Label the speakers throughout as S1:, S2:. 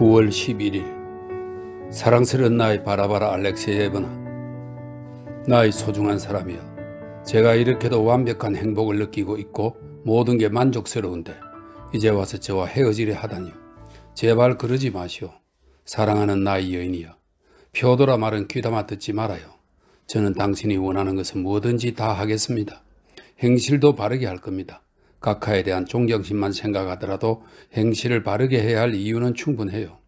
S1: 9월 11일 사랑스러운 나의 바라바라 알렉세예브나 나의 소중한 사람이여 제가 이렇게도 완벽한 행복을 느끼고 있고 모든 게 만족스러운데 이제 와서 저와 헤어지려 하다니요 제발 그러지 마시오 사랑하는 나의 여인이여 표도라 말은 귀담아 듣지 말아요 저는 당신이 원하는 것은 뭐든지 다 하겠습니다 행실도 바르게 할 겁니다 각하에 대한 존경심만 생각하더라도 행실을 바르게 해야 할 이유는 충분해요.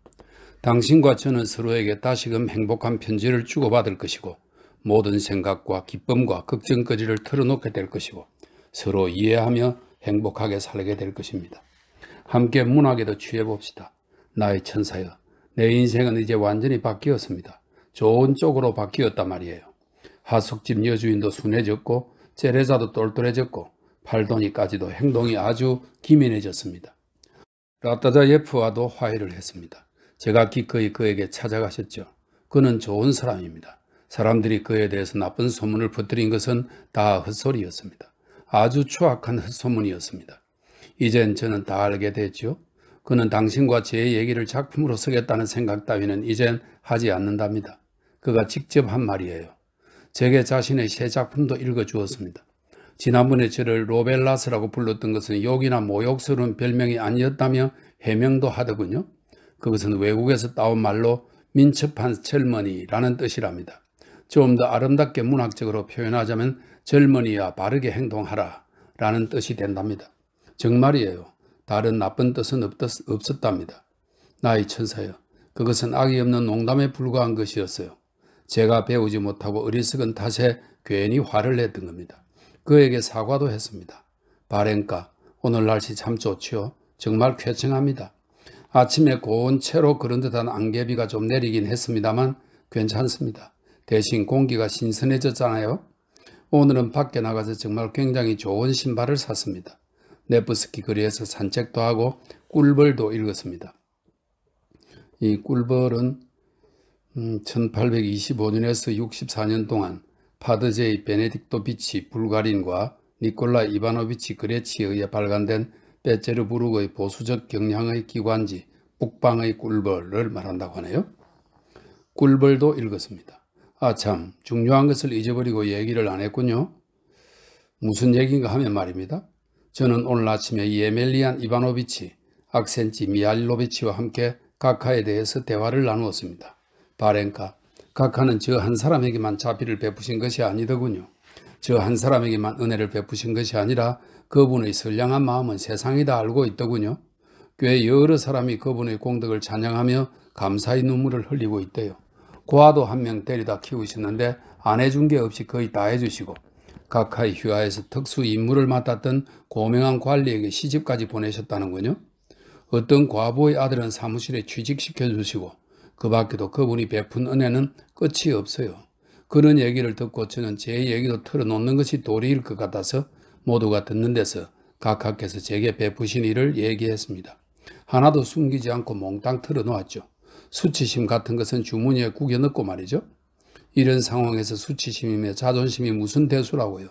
S1: 당신과 저는 서로에게 다시금 행복한 편지를 주고받을 것이고 모든 생각과 기쁨과 걱정거리를 털어놓게 될 것이고 서로 이해하며 행복하게 살게 될 것입니다. 함께 문학에도 취해봅시다. 나의 천사여, 내 인생은 이제 완전히 바뀌었습니다. 좋은 쪽으로 바뀌었단 말이에요. 하숙집 여주인도 순해졌고, 재래자도 똘똘해졌고, 팔도니까지도 행동이 아주 기민해졌습니다. 라타자예프와도 화해를 했습니다. 제가 기꺼이 그에게 찾아가셨죠. 그는 좋은 사람입니다. 사람들이 그에 대해서 나쁜 소문을 퍼뜨린 것은 다 헛소리였습니다. 아주 추악한 헛소문이었습니다. 이젠 저는 다 알게 됐죠. 그는 당신과 제 얘기를 작품으로 쓰겠다는 생각 따위는 이젠 하지 않는답니다. 그가 직접 한 말이에요. 제게 자신의 새 작품도 읽어주었습니다. 지난번에 저를 로벨라스라고 불렀던 것은 욕이나 모욕스러운 별명이 아니었다며 해명도 하더군요. 그것은 외국에서 따온 말로 민첩한 젊은이라는 뜻이랍니다. 좀 더 아름답게 문학적으로 표현하자면 젊은이야 바르게 행동하라 라는 뜻이 된답니다. 정말이에요. 다른 나쁜 뜻은 없었답니다. 나의 천사여 그것은 악이 없는 농담에 불과한 것이었어요. 제가 배우지 못하고 어리석은 탓에 괜히 화를 냈던 겁니다. 그에게 사과도 했습니다. 바렌가 오늘 날씨 참 좋지요. 정말 쾌청합니다. 아침에 고운 채로 그런 듯한 안개비가 좀 내리긴 했습니다만 괜찮습니다. 대신 공기가 신선해졌잖아요. 오늘은 밖에 나가서 정말 굉장히 좋은 신발을 샀습니다. 네프스키 거리에서 산책도 하고 꿀벌도 읽었습니다. 이 꿀벌은 1825년에서 음, 64년 동안 파드제이 베네딕토 비치 불가린과 니콜라 이바노비치 그레치에 의해 발간된 베체르부르크의 보수적 경향의 기관지 북방의 꿀벌을 말한다고 하네요. 꿀벌도 읽었습니다. 아참 중요한 것을 잊어버리고 얘기를 안 했군요. 무슨 얘기인가 하면 말입니다. 저는 오늘 아침에 예멜리안 이바노비치, 악센치 미알로비치와 함께 각카에 대해서 대화를 나누었습니다. 바렌카, 각하는 저 한 사람에게만 자비를 베푸신 것이 아니더군요. 저 한 사람에게만 은혜를 베푸신 것이 아니라 그분의 선량한 마음은 세상이 다 알고 있더군요. 꽤 여러 사람이 그분의 공덕을 찬양하며 감사의 눈물을 흘리고 있대요. 고아도 한 명 데리다 키우셨는데 안 해준 게 없이 거의 다 해주시고 각하의 휴하에서 특수 임무를 맡았던 고명한 관리에게 시집까지 보내셨다는군요. 어떤 과부의 아들은 사무실에 취직시켜 주시고 그 밖에도 그분이 베푼 은혜는 끝이 없어요. 그런 얘기를 듣고 저는 제 얘기도 틀어놓는 것이 도리일 것 같아서 모두가 듣는 데서 각하께서 제게 베푸신 일을 얘기했습니다. 하나도 숨기지 않고 몽땅 틀어놓았죠 수치심 같은 것은 주머니에 구겨 넣고 말이죠. 이런 상황에서 수치심이며 자존심이 무슨 대수라고요.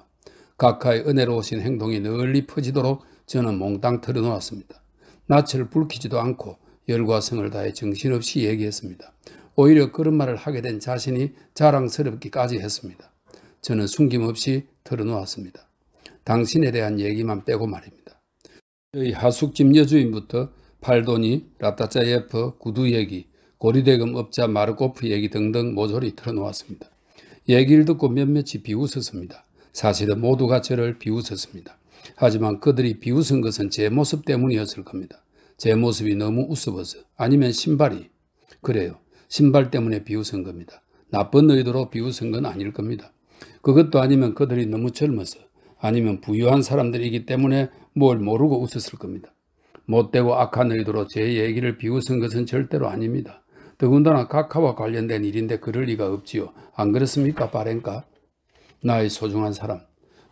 S1: 각하의 은혜로우신 행동이 널리 퍼지도록 저는 몽땅 틀어놓았습니다 낯을 붉히지도 않고 열과 성을 다해 정신없이 얘기했습니다. 오히려 그런 말을 하게 된 자신이 자랑스럽기까지 했습니다. 저는 숨김없이 털어놓았습니다. 당신에 대한 얘기만 빼고 말입니다. 저희 하숙집 여주인부터 팔도니, 라타짜예프, 구두 얘기, 고리대금 업자 마르코프 얘기 등등 모조리 털어놓았습니다. 얘기를 듣고 몇몇이 비웃었습니다. 사실은 모두가 저를 비웃었습니다. 하지만 그들이 비웃은 것은 제 모습 때문이었을 겁니다. 제 모습이 너무 우스워서 아니면 신발이 그래요. 신발 때문에 비웃은 겁니다. 나쁜 의도로 비웃은 건 아닐 겁니다. 그것도 아니면 그들이 너무 젊어서 아니면 부유한 사람들이기 때문에 뭘 모르고 웃었을 겁니다. 못되고 악한 의도로 제 얘기를 비웃은 것은 절대로 아닙니다. 더군다나 카카와 관련된 일인데 그럴 리가 없지요. 안 그렇습니까, 바렌카? 나의 소중한 사람.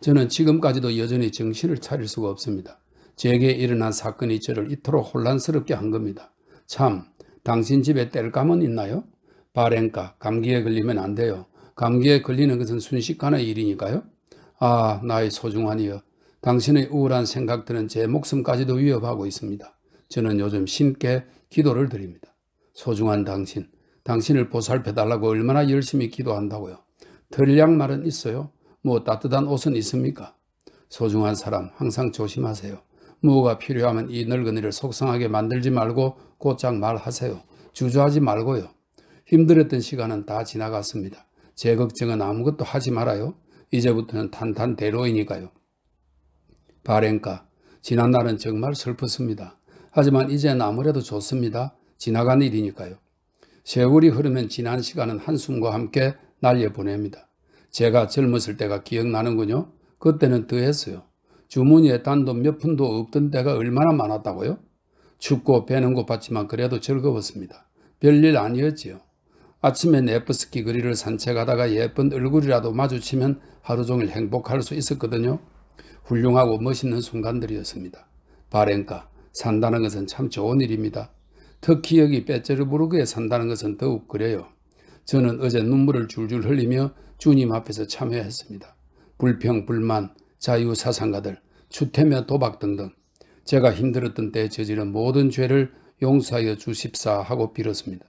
S1: 저는 지금까지도 여전히 정신을 차릴 수가 없습니다. 제게 일어난 사건이 저를 이토록 혼란스럽게 한 겁니다. 참, 당신 집에 뗄감은 있나요? 발행가, 감기에 걸리면 안 돼요. 감기에 걸리는 것은 순식간의 일이니까요. 아, 나의 소중한 이여. 당신의 우울한 생각들은 제 목숨까지도 위협하고 있습니다. 저는 요즘 신께 기도를 드립니다. 소중한 당신, 당신을 보살펴달라고 얼마나 열심히 기도한다고요. 털약 말은 있어요? 뭐 따뜻한 옷은 있습니까? 소중한 사람, 항상 조심하세요. 무가 필요하면 이 늙은이를 속상하게 만들지 말고 곧장 말하세요. 주저하지 말고요. 힘들었던 시간은 다 지나갔습니다. 제 걱정은 아무것도 하지 말아요. 이제부터는 탄탄대로이니까요. 발행가 지난 날은 정말 슬펐습니다. 하지만 이제는 아무래도 좋습니다. 지나간 일이니까요. 세월이 흐르면 지난 시간은 한숨과 함께 날려보냅니다. 제가 젊었을 때가 기억나는군요. 그때는 더했어요. 주머니에 단돈 몇 푼도 없던 때가 얼마나 많았다고요? 춥고 배는 고팠지만 그래도 즐거웠습니다. 별일 아니었지요. 아침에 네프스키 그리를 산책하다가 예쁜 얼굴이라도 마주치면 하루 종일 행복할 수 있었거든요. 훌륭하고 멋있는 순간들이었습니다. 바렌카, 산다는 것은 참 좋은 일입니다. 특히 여기 빼체르부르크에 산다는 것은 더욱 그래요. 저는 어제 눈물을 줄줄 흘리며 주님 앞에서 참여했습니다. 불평, 불만, 자유사상가들, 추태며 도박 등등 제가 힘들었던 때 저지른 모든 죄를 용서하여 주십사 하고 빌었습니다.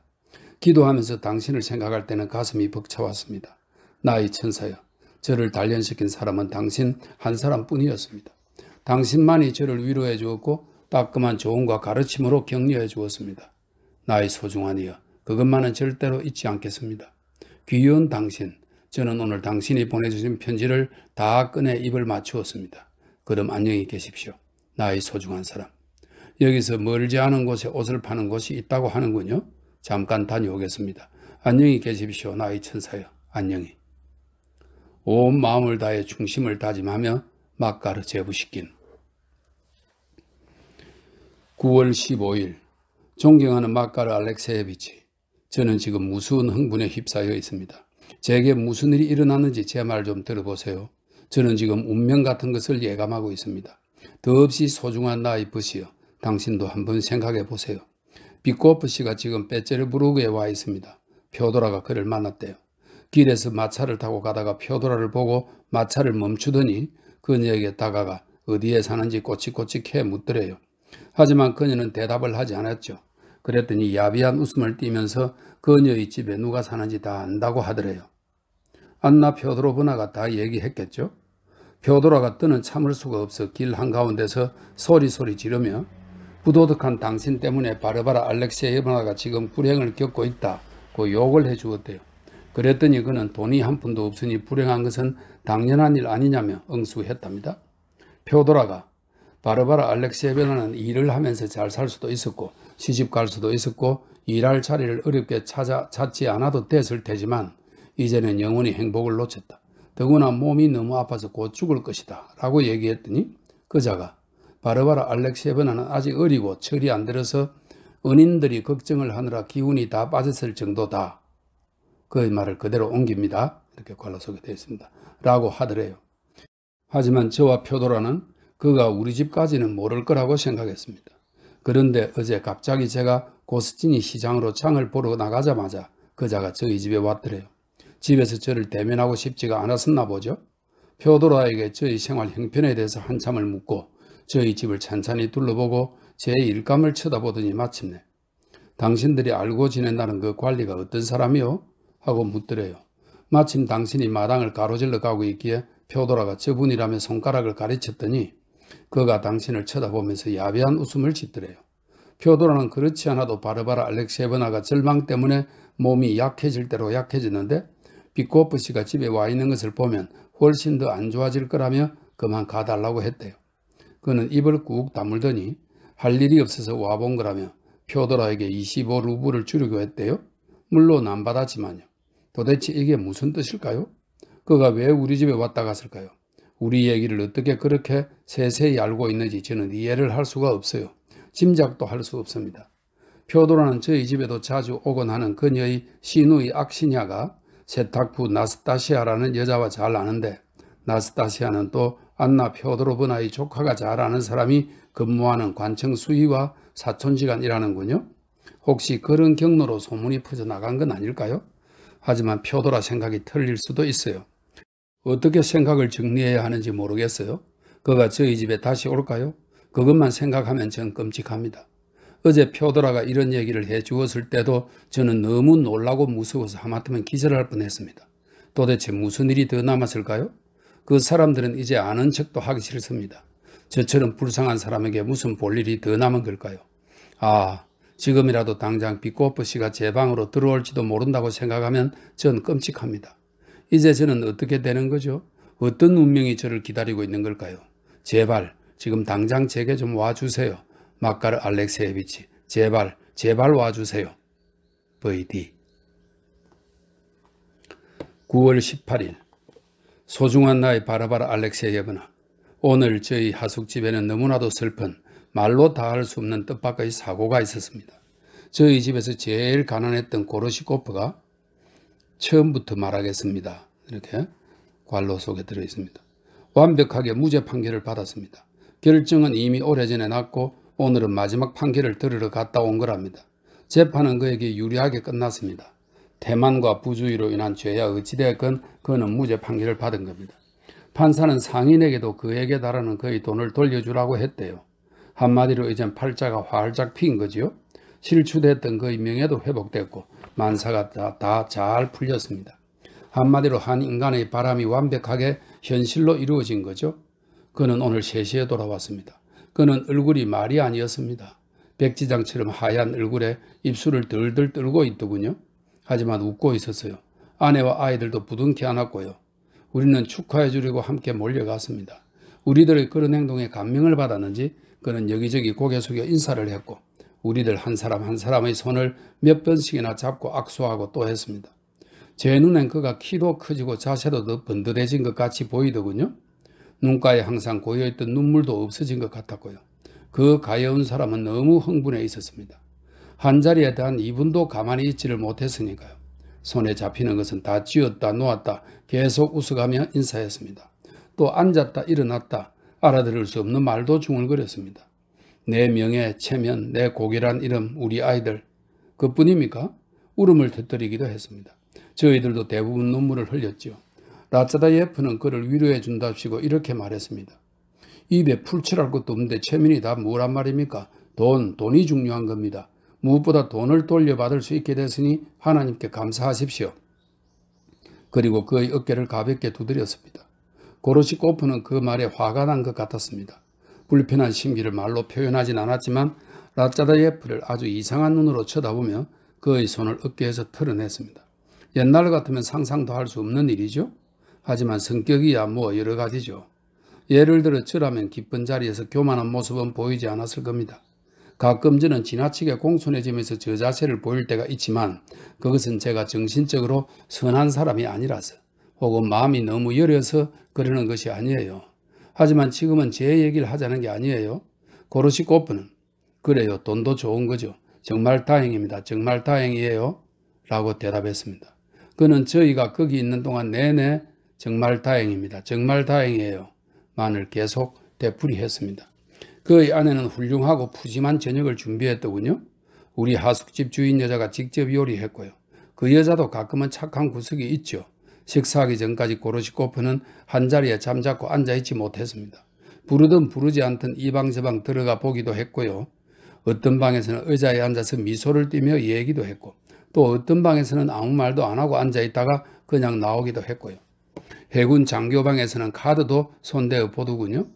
S1: 기도하면서 당신을 생각할 때는 가슴이 벅차왔습니다. 나의 천사여, 저를 단련시킨 사람은 당신 한 사람뿐이었습니다. 당신만이 저를 위로해 주었고 따끔한 조언과 가르침으로 격려해 주었습니다. 나의 소중한 이여, 그것만은 절대로 잊지 않겠습니다. 귀여운 당신, 저는 오늘 당신이 보내주신 편지를 다 꺼내 입을 맞추었습니다. 그럼 안녕히 계십시오. 나의 소중한 사람. 여기서 멀지 않은 곳에 옷을 파는 곳이 있다고 하는군요. 잠깐 다녀오겠습니다. 안녕히 계십시오. 나의 천사여. 안녕히. 온 마음을 다해 중심을 다짐하며 막가르 제부시킨 9월 15일 존경하는 막가르 알렉세예비치 저는 지금 무수한 흥분에 휩싸여 있습니다. 제게 무슨 일이 일어났는지 제 말 좀 들어보세요. 저는 지금 운명 같은 것을 예감하고 있습니다. 더없이 소중한 나의 붓이요. 당신도 한번 생각해 보세요. 비코프 씨가 지금 베체르부르크에 와 있습니다. 표도라가 그를 만났대요. 길에서 마차를 타고 가다가 표도라를 보고 마차를 멈추더니 그녀에게 다가가 어디에 사는지 꼬치꼬치 캐 묻더래요. 하지만 그녀는 대답을 하지 않았죠. 그랬더니 야비한 웃음을 띠면서 그녀의 집에 누가 사는지 다 안다고 하더래요. 안나 표도로브나가 다 얘기했겠죠. 표도라가 뜨는 참을 수가 없어 길 한가운데서 소리소리 지르며 부도덕한 당신 때문에 바르바라 알렉세예브나가 지금 불행을 겪고 있다고 욕을 해주었대요. 그랬더니 그는 돈이 한 푼도 없으니 불행한 것은 당연한 일 아니냐며 응수했답니다. 표도라가 바르바라 알렉세예나는 일을 하면서 잘 살 수도 있었고 시집 갈 수도 있었고 일할 자리를 어렵게 찾아, 찾지 않아도 됐을 테지만 이제는 영원히 행복을 놓쳤다. 더구나 몸이 너무 아파서 곧 죽을 것이다. 라고 얘기했더니 그자가 바르바라 알렉시에브나는 아직 어리고 철이 안 들어서 은인들이 걱정을 하느라 기운이 다 빠졌을 정도다. 그의 말을 그대로 옮깁니다. 이렇게 관로 속게 되어 있습니다. 라고 하더래요. 하지만 저와 표도라는 그가 우리 집까지는 모를 거라고 생각했습니다. 그런데 어제 갑자기 제가 고스틴이 시장으로 장을 보러 나가자마자 그자가 저희 집에 왔더래요. 집에서 저를 대면하고 싶지가 않았었나 보죠. 표도라에게 저희 생활 형편에 대해서 한참을 묻고 저희 집을 찬찬히 둘러보고 제 일감을 쳐다보더니 마침내 당신들이 알고 지낸다는 그 관리가 어떤 사람이요? 하고 묻더래요. 마침 당신이 마당을 가로질러 가고 있기에 표도라가 저분이라며 손가락을 가르쳤더니 그가 당신을 쳐다보면서 야비한 웃음을 짓더래요. 표도라는 그렇지 않아도 바르바라 알렉세이브나가 절망 때문에 몸이 약해질 대로 약해지는데 비코프 씨가 집에 와 있는 것을 보면 훨씬 더 안 좋아질 거라며 그만 가달라고 했대요. 그는 입을 꾹 다물더니 할 일이 없어서 와 본 거라며 표도라에게 25루블을 주려고 했대요. 물론 안 받았지만요. 도대체 이게 무슨 뜻일까요? 그가 왜 우리 집에 왔다 갔을까요? 우리 얘기를 어떻게 그렇게 세세히 알고 있는지 저는 이해를 할 수가 없어요. 짐작도 할 수 없습니다. 표도라는 저희 집에도 자주 오곤 하는 그녀의 시누이 악시냐가 세탁부 나스타시아라는 여자와 잘 아는데 나스타시아는 또 안나 표도로브나의 조카가 잘 아는 사람이 근무하는 관청 수위와 사촌지간이라는군요. 혹시 그런 경로로 소문이 퍼져나간 건 아닐까요? 하지만 표도라 생각이 틀릴 수도 있어요. 어떻게 생각을 정리해야 하는지 모르겠어요. 그가 저희 집에 다시 올까요? 그것만 생각하면 전 끔찍합니다. 어제 표도라가 이런 얘기를 해 주었을 때도 저는 너무 놀라고 무서워서 하마터면 기절할 뻔했습니다. 도대체 무슨 일이 더 남았을까요? 그 사람들은 이제 아는 척도 하기 싫습니다. 저처럼 불쌍한 사람에게 무슨 볼일이 더 남은 걸까요? 아, 지금이라도 당장 비꼬프 씨가 제 방으로 들어올지도 모른다고 생각하면 전 끔찍합니다. 이제 저는 어떻게 되는 거죠? 어떤 운명이 저를 기다리고 있는 걸까요? 제발 지금 당장 제게 좀 와주세요. 마카르 알렉세예비치 제발 제발 와주세요. VD 9월 18일 소중한 나의 바라바라 알렉세예브나 오늘 저희 하숙집에는 너무나도 슬픈 말로 다할수 없는 뜻밖의 사고가 있었습니다. 저희 집에서 제일 가난했던 고로시코프가 처음부터 말하겠습니다. 이렇게 관로 속에 들어있습니다. 완벽하게 무죄 판결을 받았습니다. 결정은 이미 오래전에 났고 오늘은 마지막 판결을 들으러 갔다 온 거랍니다. 재판은 그에게 유리하게 끝났습니다. 대만과 부주의로 인한 죄야 어찌되었건 그는 무죄 판결을 받은 겁니다. 판사는 상인에게도 그에게 달하는 그의 돈을 돌려주라고 했대요. 한마디로 이젠 팔자가 활짝 핀 거지요. 실추됐던 그의 명예도 회복됐고 만사가 다 잘 풀렸습니다. 한마디로 한 인간의 바람이 완벽하게 현실로 이루어진 거죠. 그는 오늘 3시에 돌아왔습니다. 그는 얼굴이 말이 아니었습니다. 백지장처럼 하얀 얼굴에 입술을 덜덜 떨고 있더군요. 하지만 웃고 있었어요. 아내와 아이들도 부둥켜 안았고요. 우리는 축하해 주려고 함께 몰려갔습니다. 우리들의 그런 행동에 감명을 받았는지 그는 여기저기 고개 숙여 인사를 했고 우리들 한 사람 한 사람의 손을 몇 번씩이나 잡고 악수하고 또 했습니다. 제 눈엔 그가 키도 커지고 자세도 더번듯해진것 같이 보이더군요. 눈가에 항상 고여있던 눈물도 없어진 것 같았고요. 그 가여운 사람은 너무 흥분해 있었습니다. 한자리에 대한 이분도 가만히 있지를 못했으니까요. 손에 잡히는 것은 다 쥐었다 놓았다 계속 웃어가며 인사했습니다. 또 앉았다 일어났다 알아들을 수 없는 말도 중얼거렸습니다. 내 명예, 체면, 내 고귀란 이름, 우리 아이들 그뿐입니까? 울음을 터뜨리기도 했습니다. 저희들도 대부분 눈물을 흘렸지요. 라짜다 예프는 그를 위로해 준답시고 이렇게 말했습니다. 입에 풀칠할 것도 없는데 최민이 다 뭐란 말입니까? 돈, 돈이 중요한 겁니다. 무엇보다 돈을 돌려받을 수 있게 됐으니 하나님께 감사하십시오. 그리고 그의 어깨를 가볍게 두드렸습니다. 고로시코프는 그 말에 화가 난 것 같았습니다. 불편한 심기를 말로 표현하진 않았지만 라짜다예프를 아주 이상한 눈으로 쳐다보며 그의 손을 어깨에서 털어냈습니다. 옛날 같으면 상상도 할 수 없는 일이죠. 하지만 성격이야 뭐 여러 가지죠. 예를 들어 저라면 기쁜 자리에서 교만한 모습은 보이지 않았을 겁니다. 가끔 저는 지나치게 공손해지면서 저 자세를 보일 때가 있지만 그것은 제가 정신적으로 선한 사람이 아니라서 혹은 마음이 너무 여려서 그러는 것이 아니에요. 하지만 지금은 제 얘기를 하자는 게 아니에요. 고르시 꼬프는 그래요. 돈도 좋은 거죠. 정말 다행입니다. 정말 다행이에요. 라고 대답했습니다. 그는 저희가 거기 있는 동안 내내 정말 다행입니다. 정말 다행이에요. 만을 계속 되풀이했습니다. 그의 아내는 훌륭하고 푸짐한 저녁을 준비했더군요. 우리 하숙집 주인 여자가 직접 요리했고요. 그 여자도 가끔은 착한 구석이 있죠. 식사하기 전까지 고르시고프는 한자리에 잠자코 앉아있지 못했습니다. 부르든 부르지 않든 이방저방 들어가 보기도 했고요. 어떤 방에서는 의자에 앉아서 미소를 띠며 얘기도 했고 또 어떤 방에서는 아무 말도 안 하고 앉아있다가 그냥 나오기도 했고요. 해군 장교방에서는 카드도 손대어 보더군요.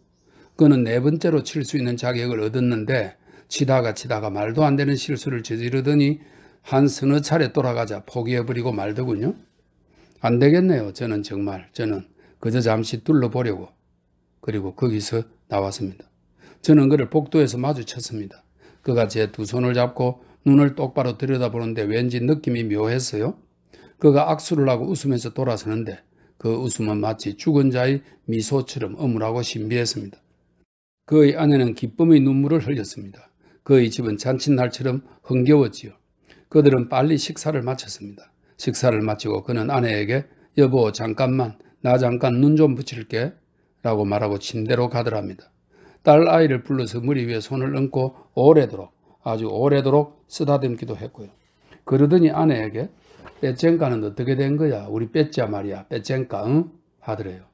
S1: 그는 네 번째로 칠 수 있는 자격을 얻었는데 치다가 치다가 말도 안 되는 실수를 저지르더니 한 서너 차례 돌아가자 포기해버리고 말더군요. 안 되겠네요. 저는 정말 저는 그저 잠시 둘러보려고 그리고 거기서 나왔습니다. 저는 그를 복도에서 마주쳤습니다. 그가 제 두 손을 잡고 눈을 똑바로 들여다보는데 왠지 느낌이 묘했어요. 그가 악수를 하고 웃으면서 돌아서는데 그 웃음은 마치 죽은 자의 미소처럼 어물하고 신비했습니다. 그의 아내는 기쁨의 눈물을 흘렸습니다. 그의 집은 잔칫날처럼 흥겨웠지요. 그들은 빨리 식사를 마쳤습니다. 식사를 마치고 그는 아내에게 여보 잠깐만 나 잠깐 눈 좀 붙일게 라고 말하고 침대로 가더랍니다. 딸 아이를 불러서 머리 위에 손을 얹고 오래도록 아주 오래도록 쓰다듬기도 했고요. 그러더니 아내에게 빼 c 가는 어떻게 된 거야? 우리 빼자 말이야. 빼 c 가 응? 하더래요.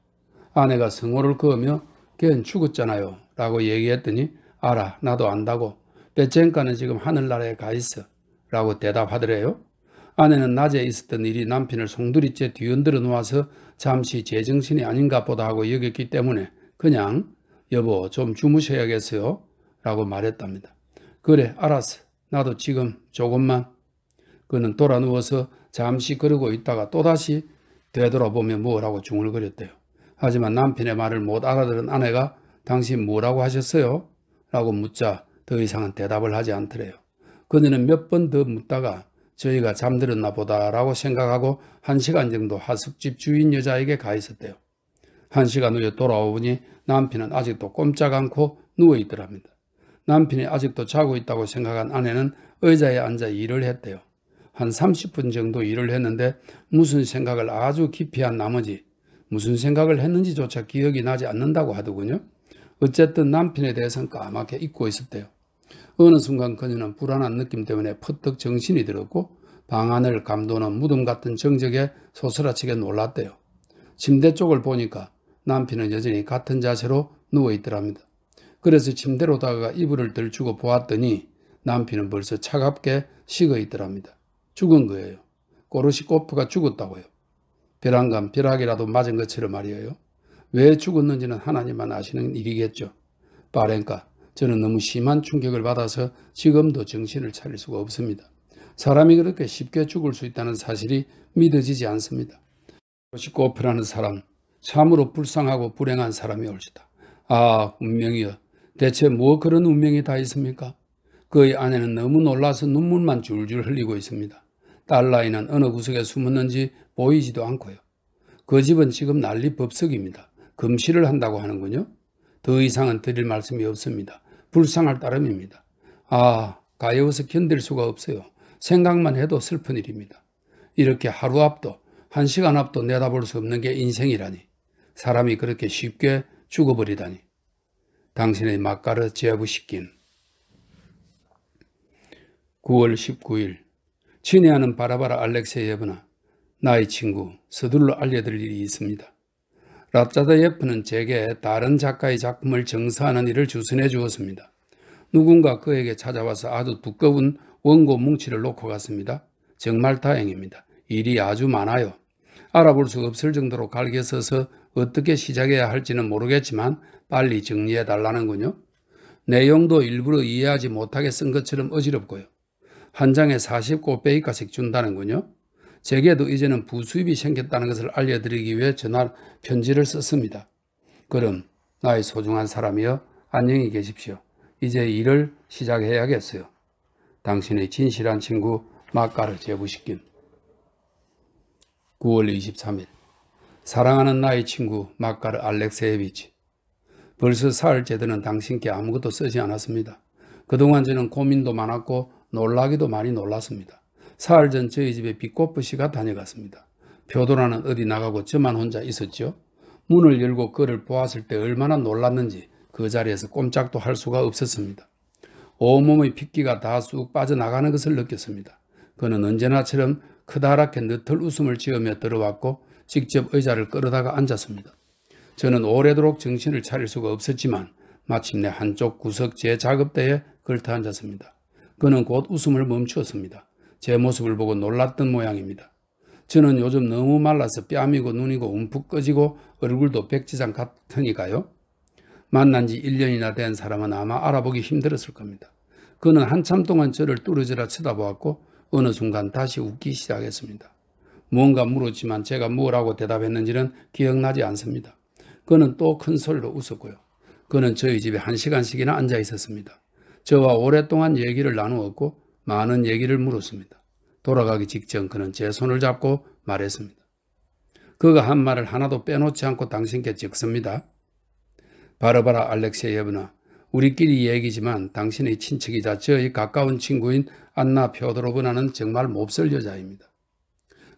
S1: 아내가 성호를 그으며 걘 죽었잖아요. 라고 얘기했더니 알아 나도 안다고 빼 c 가는 지금 하늘나라에 가 있어. 라고 대답하더래요. 아내는 낮에 있었던 일이 남편을 송두리째 뒤흔들어 놓아서 잠시 제정신이 아닌가 보다 하고 여겼기 때문에 그냥 여보 좀 주무셔야겠어요 라고 말했답니다. 그래 알았어 나도 지금 조금만 그는 돌아 누워서 잠시 그러고 있다가 또다시 되돌아보며 뭐라고 중얼거렸대요. 하지만 남편의 말을 못 알아들은 아내가 당신 뭐라고 하셨어요? 라고 묻자 더 이상은 대답을 하지 않더래요. 그녀는 몇 번 더 묻다가 저희가 잠들었나 보다라고 생각하고 한 시간 정도 하숙집 주인 여자에게 가 있었대요. 한 시간 후에 돌아오니 남편은 아직도 꼼짝 않고 누워 있더랍니다. 남편이 아직도 자고 있다고 생각한 아내는 의자에 앉아 일을 했대요. 한 30분 정도 일을 했는데 무슨 생각을 아주 깊이 한 나머지 무슨 생각을 했는지조차 기억이 나지 않는다고 하더군요. 어쨌든 남편에 대해서는 까맣게 잊고 있었대요. 어느 순간 그녀는 불안한 느낌 때문에 퍼뜩 정신이 들었고 방 안을 감도는 무덤 같은 정적에 소스라치게 놀랐대요. 침대 쪽을 보니까 남편은 여전히 같은 자세로 누워있더랍니다. 그래서 침대로다가 이불을 들추고 보았더니 남편은 벌써 차갑게 식어있더랍니다. 죽은 거예요. 고르시코프가 죽었다고요. 벼랑감, 벼락이라도 맞은 것처럼 말이에요. 왜 죽었는지는 하나님만 아시는 일이겠죠. 빠렌카, 저는 너무 심한 충격을 받아서 지금도 정신을 차릴 수가 없습니다. 사람이 그렇게 쉽게 죽을 수 있다는 사실이 믿어지지 않습니다. 고르시코프라는 사람, 참으로 불쌍하고 불행한 사람이 옳지다 아, 운명이여. 대체 뭐 그런 운명이 다 있습니까? 그의 아내는 너무 놀라서 눈물만 줄줄 흘리고 있습니다. 딸라이는 어느 구석에 숨었는지 보이지도 않고요. 그 집은 지금 난리 법석입니다. 금시를 한다고 하는군요. 더 이상은 드릴 말씀이 없습니다. 불쌍할 따름입니다. 아, 가여워서 견딜 수가 없어요. 생각만 해도 슬픈 일입니다. 이렇게 하루 앞도 한 시간 앞도 내다볼 수 없는 게 인생이라니. 사람이 그렇게 쉽게 죽어버리다니. 당신의 맛가르 제압을 시킨 9월 19일 친애하는 바라바라 알렉세예브나 나의 친구 서둘러 알려드릴 일이 있습니다. 랍자다예프는 제게 다른 작가의 작품을 정사하는 일을 주선해 주었습니다. 누군가 그에게 찾아와서 아주 두꺼운 원고 뭉치를 놓고 갔습니다. 정말 다행입니다. 일이 아주 많아요. 알아볼 수 없을 정도로 갈게 서서 어떻게 시작해야 할지는 모르겠지만 빨리 정리해 달라는군요. 내용도 일부러 이해하지 못하게 쓴 것처럼 어지럽고요. 한 장에 4 9꼬페이가씩 준다는군요. 제게도 이제는 부수입이 생겼다는 것을 알려드리기 위해 전화 편지를 썼습니다. 그럼 나의 소중한 사람이여 안녕히 계십시오. 이제 일을 시작해야겠어요. 당신의 진실한 친구 마카르 제부시킨 9월 23일 사랑하는 나의 친구 마카르 알렉세예비치 벌써 사흘째 되는 당신께 아무것도 쓰지 않았습니다. 그동안 저는 고민도 많았고 놀라기도 많이 놀랐습니다. 사흘 전 저희 집에 비꼬프 씨가 다녀갔습니다. 표도라는 어디 나가고 저만 혼자 있었죠. 문을 열고 그를 보았을 때 얼마나 놀랐는지 그 자리에서 꼼짝도 할 수가 없었습니다. 온몸의 핏기가 다 쑥 빠져나가는 것을 느꼈습니다. 그는 언제나처럼 크다랗게 느털 웃음을 지으며 들어왔고 직접 의자를 끌어다가 앉았습니다. 저는 오래도록 정신을 차릴 수가 없었지만 마침내 한쪽 구석 제 작업대에 걸터 앉았습니다. 그는 곧 웃음을 멈추었습니다. 제 모습을 보고 놀랐던 모양입니다. 저는 요즘 너무 말라서 뺨이고 눈이고 움푹 꺼지고 얼굴도 백지장 같으니까요. 만난 지 1년이나 된 사람은 아마 알아보기 힘들었을 겁니다. 그는 한참 동안 저를 뚫어져라 쳐다보았고 어느 순간 다시 웃기 시작했습니다. 뭔가 물었지만 제가 뭐라고 대답했는지는 기억나지 않습니다. 그는 또 큰 소리로 웃었고요. 그는 저희 집에 한 시간씩이나 앉아 있었습니다. 저와 오랫동안 얘기를 나누었고 많은 얘기를 물었습니다. 돌아가기 직전 그는 제 손을 잡고 말했습니다. 그가 한 말을 하나도 빼놓지 않고 당신께 적습니다. 바르바라 알렉세예브나 우리끼리 얘기지만 당신의 친척이자 저의 가까운 친구인 안나 표도로브나는 정말 몹쓸 여자입니다.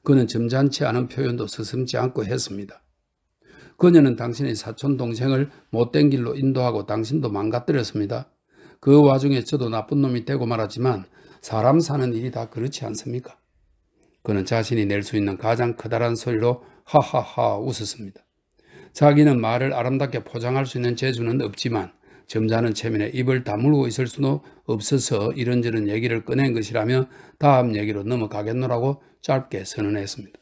S1: 그는 점잖지 않은 표현도 서슴지 않고 했습니다. 그녀는 당신의 사촌 동생을 못된 길로 인도하고 당신도 망가뜨렸습니다. 그 와중에 저도 나쁜 놈이 되고 말았지만 사람 사는 일이 다 그렇지 않습니까? 그는 자신이 낼 수 있는 가장 커다란 소리로 하하하 웃었습니다. 자기는 말을 아름답게 포장할 수 있는 재주는 없지만 점잖은 체면에 입을 다물고 있을 수도 없어서 이런저런 얘기를 꺼낸 것이라며 다음 얘기로 넘어가겠노라고 짧게 선언했습니다.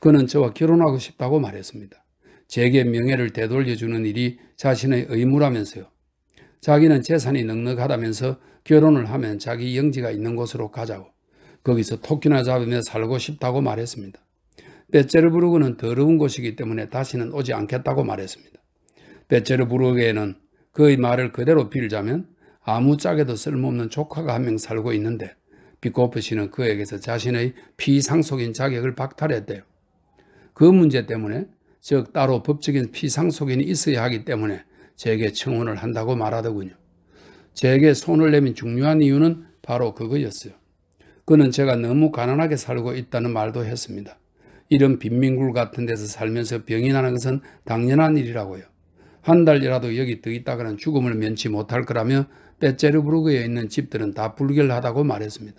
S1: 그는 저와 결혼하고 싶다고 말했습니다. 제게 명예를 되돌려주는 일이 자신의 의무라면서요. 자기는 재산이 넉넉하다면서 결혼을 하면 자기 영지가 있는 곳으로 가자고 거기서 토끼나 잡으며 살고 싶다고 말했습니다. 베체르부르크는 더러운 곳이기 때문에 다시는 오지 않겠다고 말했습니다. 베체르부르크에는 그의 말을 그대로 빌자면 아무 짝에도 쓸모없는 조카가 한 명 살고 있는데 비코프 씨는 그에게서 자신의 피상속인 자격을 박탈했대요. 그 문제 때문에 즉 따로 법적인 피상속인이 있어야 하기 때문에 제게 청혼을 한다고 말하더군요. 제게 손을 내민 중요한 이유는 바로 그거였어요. 그는 제가 너무 가난하게 살고 있다는 말도 했습니다. 이런 빈민굴 같은 데서 살면서 병이 나는 것은 당연한 일이라고요. 한 달이라도 여기 떠 있다가는 죽음을 면치 못할 거라며 빼째르부르그에 있는 집들은 다 불결하다고 말했습니다.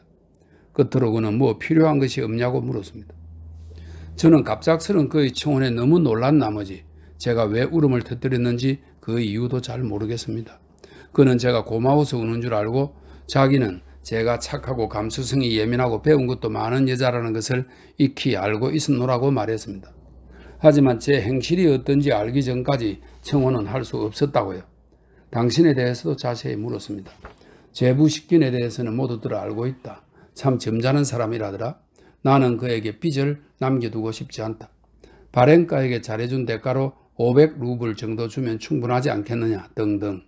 S1: 끝으로 그는 뭐 필요한 것이 없냐고 물었습니다. 저는 갑작스런 그의 청혼에 너무 놀란 나머지 제가 왜 울음을 터뜨렸는지 그 이유도 잘 모르겠습니다. 그는 제가 고마워서 우는 줄 알고 자기는 제가 착하고 감수성이 예민하고 배운 것도 많은 여자라는 것을 익히 알고 있었노라고 말했습니다. 하지만 제 행실이 어떤지 알기 전까지 청혼은 할 수 없었다고요. 당신에 대해서도 자세히 물었습니다. 제부식킨에 대해서는 모두들 알고 있다. 참 점잖은 사람이라더라. 나는 그에게 빚을 남겨두고 싶지 않다. 바렌카에게 잘해준 대가로 500루블 정도 주면 충분하지 않겠느냐 등등.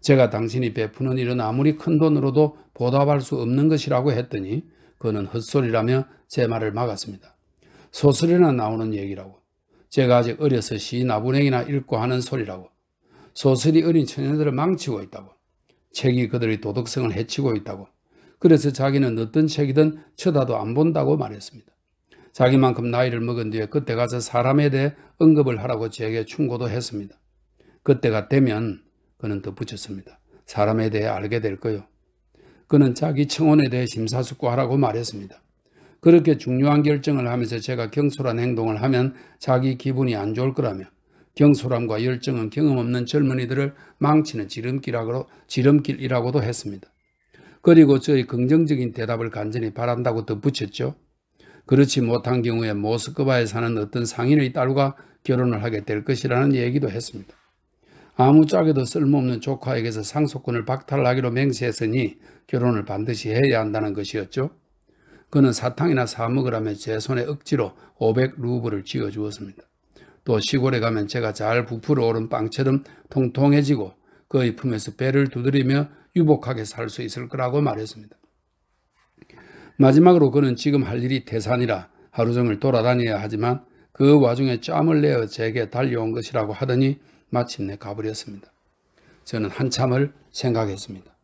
S1: 제가 당신이 베푸는 일은 아무리 큰 돈으로도 보답할 수 없는 것이라고 했더니 그는 헛소리라며 제 말을 막았습니다. 소설이나 나오는 얘기라고. 제가 아직 어려서 시 나분행이나 읽고 하는 소리라고. 소설이 어린 처녀들을 망치고 있다고. 책이 그들의 도덕성을 해치고 있다고. 그래서 자기는 어떤 책이든 쳐다도 안 본다고 말했습니다. 자기만큼 나이를 먹은 뒤에 그때 가서 사람에 대해 언급을 하라고 저에게 충고도 했습니다. 그때가 되면 그는 더 붙였습니다. 사람에 대해 알게 될 거요. 그는 자기 청혼에 대해 심사숙고하라고 말했습니다. 그렇게 중요한 결정을 하면서 제가 경솔한 행동을 하면 자기 기분이 안 좋을 거라며 경솔함과 열정은 경험 없는 젊은이들을 망치는 지름길이라고, 지름길이라고도 했습니다. 그리고 저의 긍정적인 대답을 간절히 바란다고 덧붙였죠. 그렇지 못한 경우에 모스크바에 사는 어떤 상인의 딸과 결혼을 하게 될 것이라는 얘기도 했습니다. 아무 짝에도 쓸모없는 조카에게서 상속권을 박탈하기로 맹세했으니 결혼을 반드시 해야 한다는 것이었죠. 그는 사탕이나 사 먹으라며 제 손에 억지로 500루블을 쥐어주었습니다. 또 시골에 가면 제가 잘 부풀어 오른 빵처럼 통통해지고 그의 품에서 배를 두드리며 유복하게 살 수 있을 거라고 말했습니다. 마지막으로 그는 지금 할 일이 태산이라 하루 종일 돌아다녀야 하지만 그 와중에 짬을 내어 제게 달려온 것이라고 하더니 마침내 가버렸습니다. 저는 한참을 생각했습니다.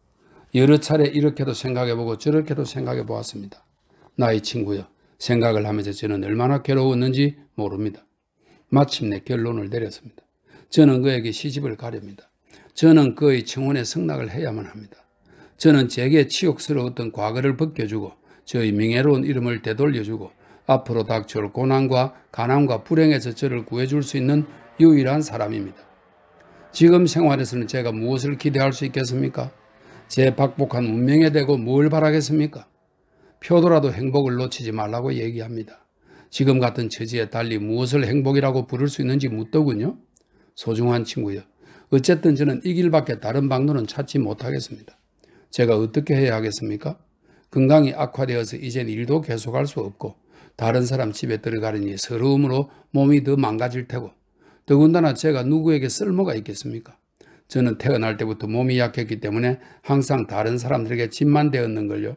S1: 여러 차례 이렇게도 생각해보고 저렇게도 생각해보았습니다. 나의 친구여 생각을 하면서 저는 얼마나 괴로웠는지 모릅니다. 마침내 결론을 내렸습니다. 저는 그에게 시집을 가렵니다. 저는 그의 청혼에 승낙을 해야만 합니다. 저는 제게 치욕스러웠던 과거를 벗겨주고 저의 명예로운 이름을 되돌려주고 앞으로 닥쳐올 고난과 가난과 불행에서 저를 구해줄 수 있는 유일한 사람입니다. 지금 생활에서는 제가 무엇을 기대할 수 있겠습니까? 제 박복한 운명에 대고 뭘 바라겠습니까? 표도라도 행복을 놓치지 말라고 얘기합니다. 지금 같은 처지에 달리 무엇을 행복이라고 부를 수 있는지 묻더군요. 소중한 친구여. 어쨌든 저는 이 길밖에 다른 방도는 찾지 못하겠습니다. 제가 어떻게 해야 하겠습니까? 건강이 악화되어서 이젠 일도 계속할 수 없고 다른 사람 집에 들어가려니 서러움으로 몸이 더 망가질 테고 더군다나 제가 누구에게 쓸모가 있겠습니까? 저는 태어날 때부터 몸이 약했기 때문에 항상 다른 사람들에게 짐만 되었는 걸요.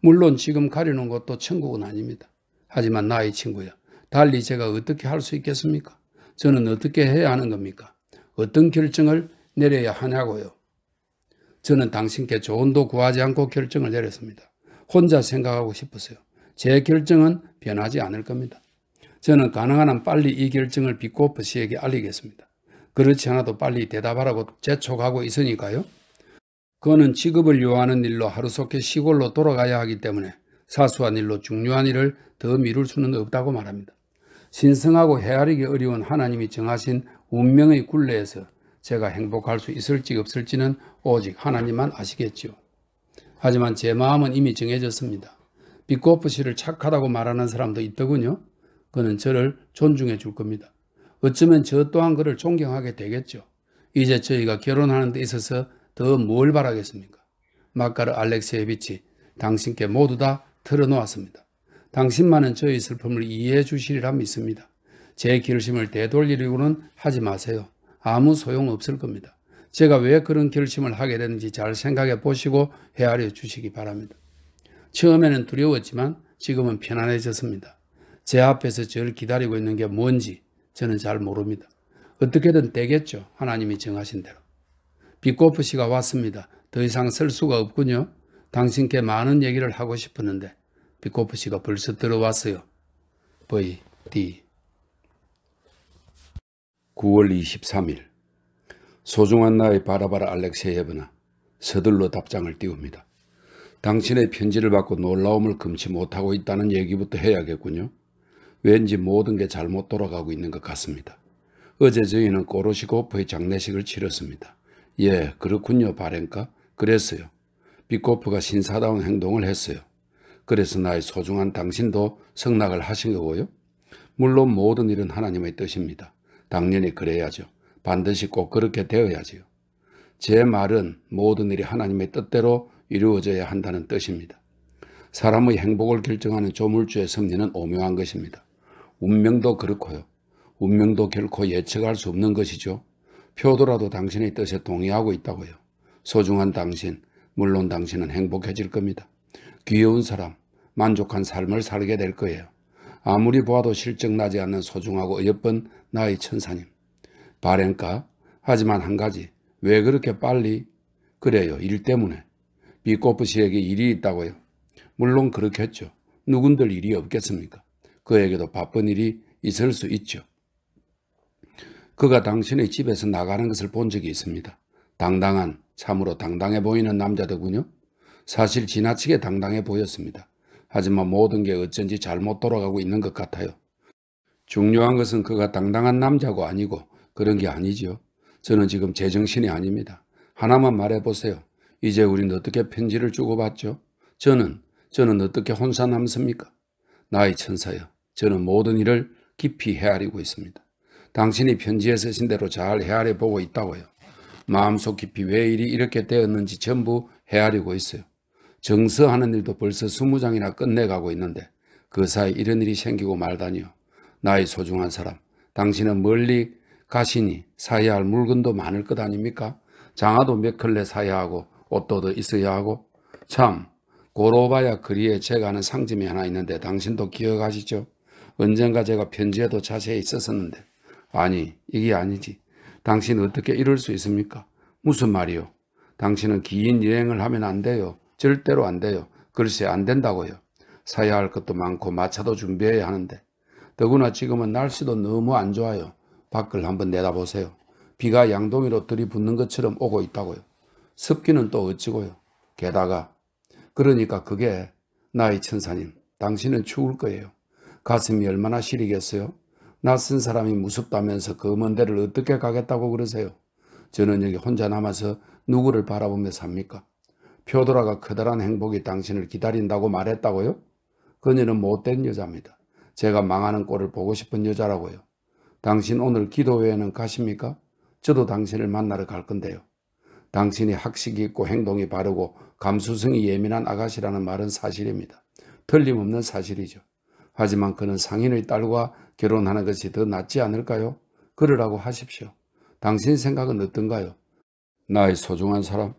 S1: 물론 지금 가려는 것도 천국은 아닙니다. 하지만 나의 친구야. 달리 제가 어떻게 할 수 있겠습니까? 저는 어떻게 해야 하는 겁니까? 어떤 결정을 내려야 하냐고요. 저는 당신께 조언도 구하지 않고 결정을 내렸습니다. 혼자 생각하고 싶었어요. 제 결정은 변하지 않을 겁니다. 저는 가능한 한 빨리 이 결정을 비코프 씨에게 알리겠습니다. 그렇지 않아도 빨리 대답하라고 재촉하고 있으니까요. 그는 직업을 요하는 일로 하루속히 시골로 돌아가야 하기 때문에 사소한 일로 중요한 일을 더 미룰 수는 없다고 말합니다. 신성하고 헤아리기 어려운 하나님이 정하신 운명의 굴레에서 제가 행복할 수 있을지 없을지는 오직 하나님만 아시겠지요. 하지만 제 마음은 이미 정해졌습니다. 비코프 씨를 착하다고 말하는 사람도 있더군요. 그는 저를 존중해 줄 겁니다. 어쩌면 저 또한 그를 존경하게 되겠죠. 이제 저희가 결혼하는 데 있어서 더 뭘 바라겠습니까? 마카르 알렉세의 빛이 당신께 모두 다 털어놓았습니다. 당신만은 저의 슬픔을 이해해 주시리라 믿습니다. 제 결심을 되돌리려고는 하지 마세요. 아무 소용 없을 겁니다. 제가 왜 그런 결심을 하게 되는지 잘 생각해 보시고 헤아려 주시기 바랍니다. 처음에는 두려웠지만 지금은 편안해졌습니다. 제 앞에서 저를 기다리고 있는 게 뭔지 저는 잘 모릅니다. 어떻게든 되겠죠. 하나님이 정하신 대로. 비코프 씨가 왔습니다. 더 이상 쓸 수가 없군요. 당신께 많은 얘기를 하고 싶었는데 비코프 씨가 벌써 들어왔어요. V D 9월 23일 소중한 나의 바라바라 알렉세예브나 서둘러 답장을 띄웁니다. 당신의 편지를 받고 놀라움을 금치 못하고 있다는 얘기부터 해야겠군요. 왠지 모든 게 잘못 돌아가고 있는 것 같습니다. 어제 저희는 꼬로시고프의 장례식을 치렀습니다. 예, 그렇군요, 바렌카. 그랬어요. 비코프가 신사다운 행동을 했어요. 그래서 나의 소중한 당신도 성낙을 하신 거고요. 물론 모든 일은 하나님의 뜻입니다. 당연히 그래야죠. 반드시 꼭 그렇게 되어야지요. 제 말은 모든 일이 하나님의 뜻대로 이루어져야 한다는 뜻입니다. 사람의 행복을 결정하는 조물주의 섭리는 오묘한 것입니다. 운명도 그렇고요. 운명도 결코 예측할 수 없는 것이죠. 표도라도 당신의 뜻에 동의하고 있다고요. 소중한 당신, 물론 당신은 행복해질 겁니다. 귀여운 사람, 만족한 삶을 살게 될 거예요. 아무리 보아도 실적 나지 않는 소중하고 어여쁜 나의 천사님. 바랜까? 하지만 한 가지. 왜 그렇게 빨리? 그래요. 일 때문에. 비꼬프 씨에게 일이 있다고요. 물론 그렇겠죠. 누군들 일이 없겠습니까? 그에게도 바쁜 일이 있을 수 있죠. 그가 당신의 집에서 나가는 것을 본 적이 있습니다. 당당한, 참으로 당당해 보이는 남자더군요. 사실 지나치게 당당해 보였습니다. 하지만 모든 게 어쩐지 잘못 돌아가고 있는 것 같아요. 중요한 것은 그가 당당한 남자고 아니고 그런 게 아니지요. 저는 지금 제정신이 아닙니다. 하나만 말해보세요. 이제 우린 어떻게 편지를 주고받죠? 저는, 저는 어떻게 혼사 남습니까? 나의 천사여, 저는 모든 일을 깊이 헤아리고 있습니다. 당신이 편지에 쓰신 대로 잘 헤아려 보고 있다고요. 마음속 깊이 왜 일이 이렇게 되었는지 전부 헤아리고 있어요. 정서하는 일도 벌써 스무 장이나 끝내가고 있는데 그 사이 이런 일이 생기고 말다니요. 나의 소중한 사람, 당신은 멀리 가시니 사야 할 물건도 많을 것 아닙니까? 장화도 몇 컬레 사야 하고 옷도 더 있어야 하고 참 고로바야 그리에 제가 아는 상점이 하나 있는데 당신도 기억하시죠? 언젠가 제가 편지에도 자세히 있었었는데 아니 이게 아니지 당신 어떻게 이럴 수 있습니까? 무슨 말이요? 당신은 긴 여행을 하면 안 돼요. 절대로 안 돼요. 글쎄 안 된다고요. 사야 할 것도 많고 마차도 준비해야 하는데 더구나 지금은 날씨도 너무 안 좋아요. 밖을 한번 내다보세요. 비가 양동이로 들이붓는 것처럼 오고 있다고요. 습기는 또 어찌고요. 게다가 그러니까 그게 나의 천사님 당신은 죽을 거예요. 가슴이 얼마나 시리겠어요? 낯선 사람이 무섭다면서 검은 그 데를 어떻게 가겠다고 그러세요? 저는 여기 혼자 남아서 누구를 바라보며 삽니까? 표도라가 커다란 행복이 당신을 기다린다고 말했다고요? 그녀는 못된 여자입니다. 제가 망하는 꼴을 보고 싶은 여자라고요. 당신 오늘 기도회에는 가십니까? 저도 당신을 만나러 갈 건데요. 당신이 학식이 있고 행동이 바르고 감수성이 예민한 아가씨라는 말은 사실입니다. 틀림없는 사실이죠. 하지만 그는 상인의 딸과 결혼하는 것이 더 낫지 않을까요? 그러라고 하십시오. 당신 생각은 어떤가요? 나의 소중한 사람,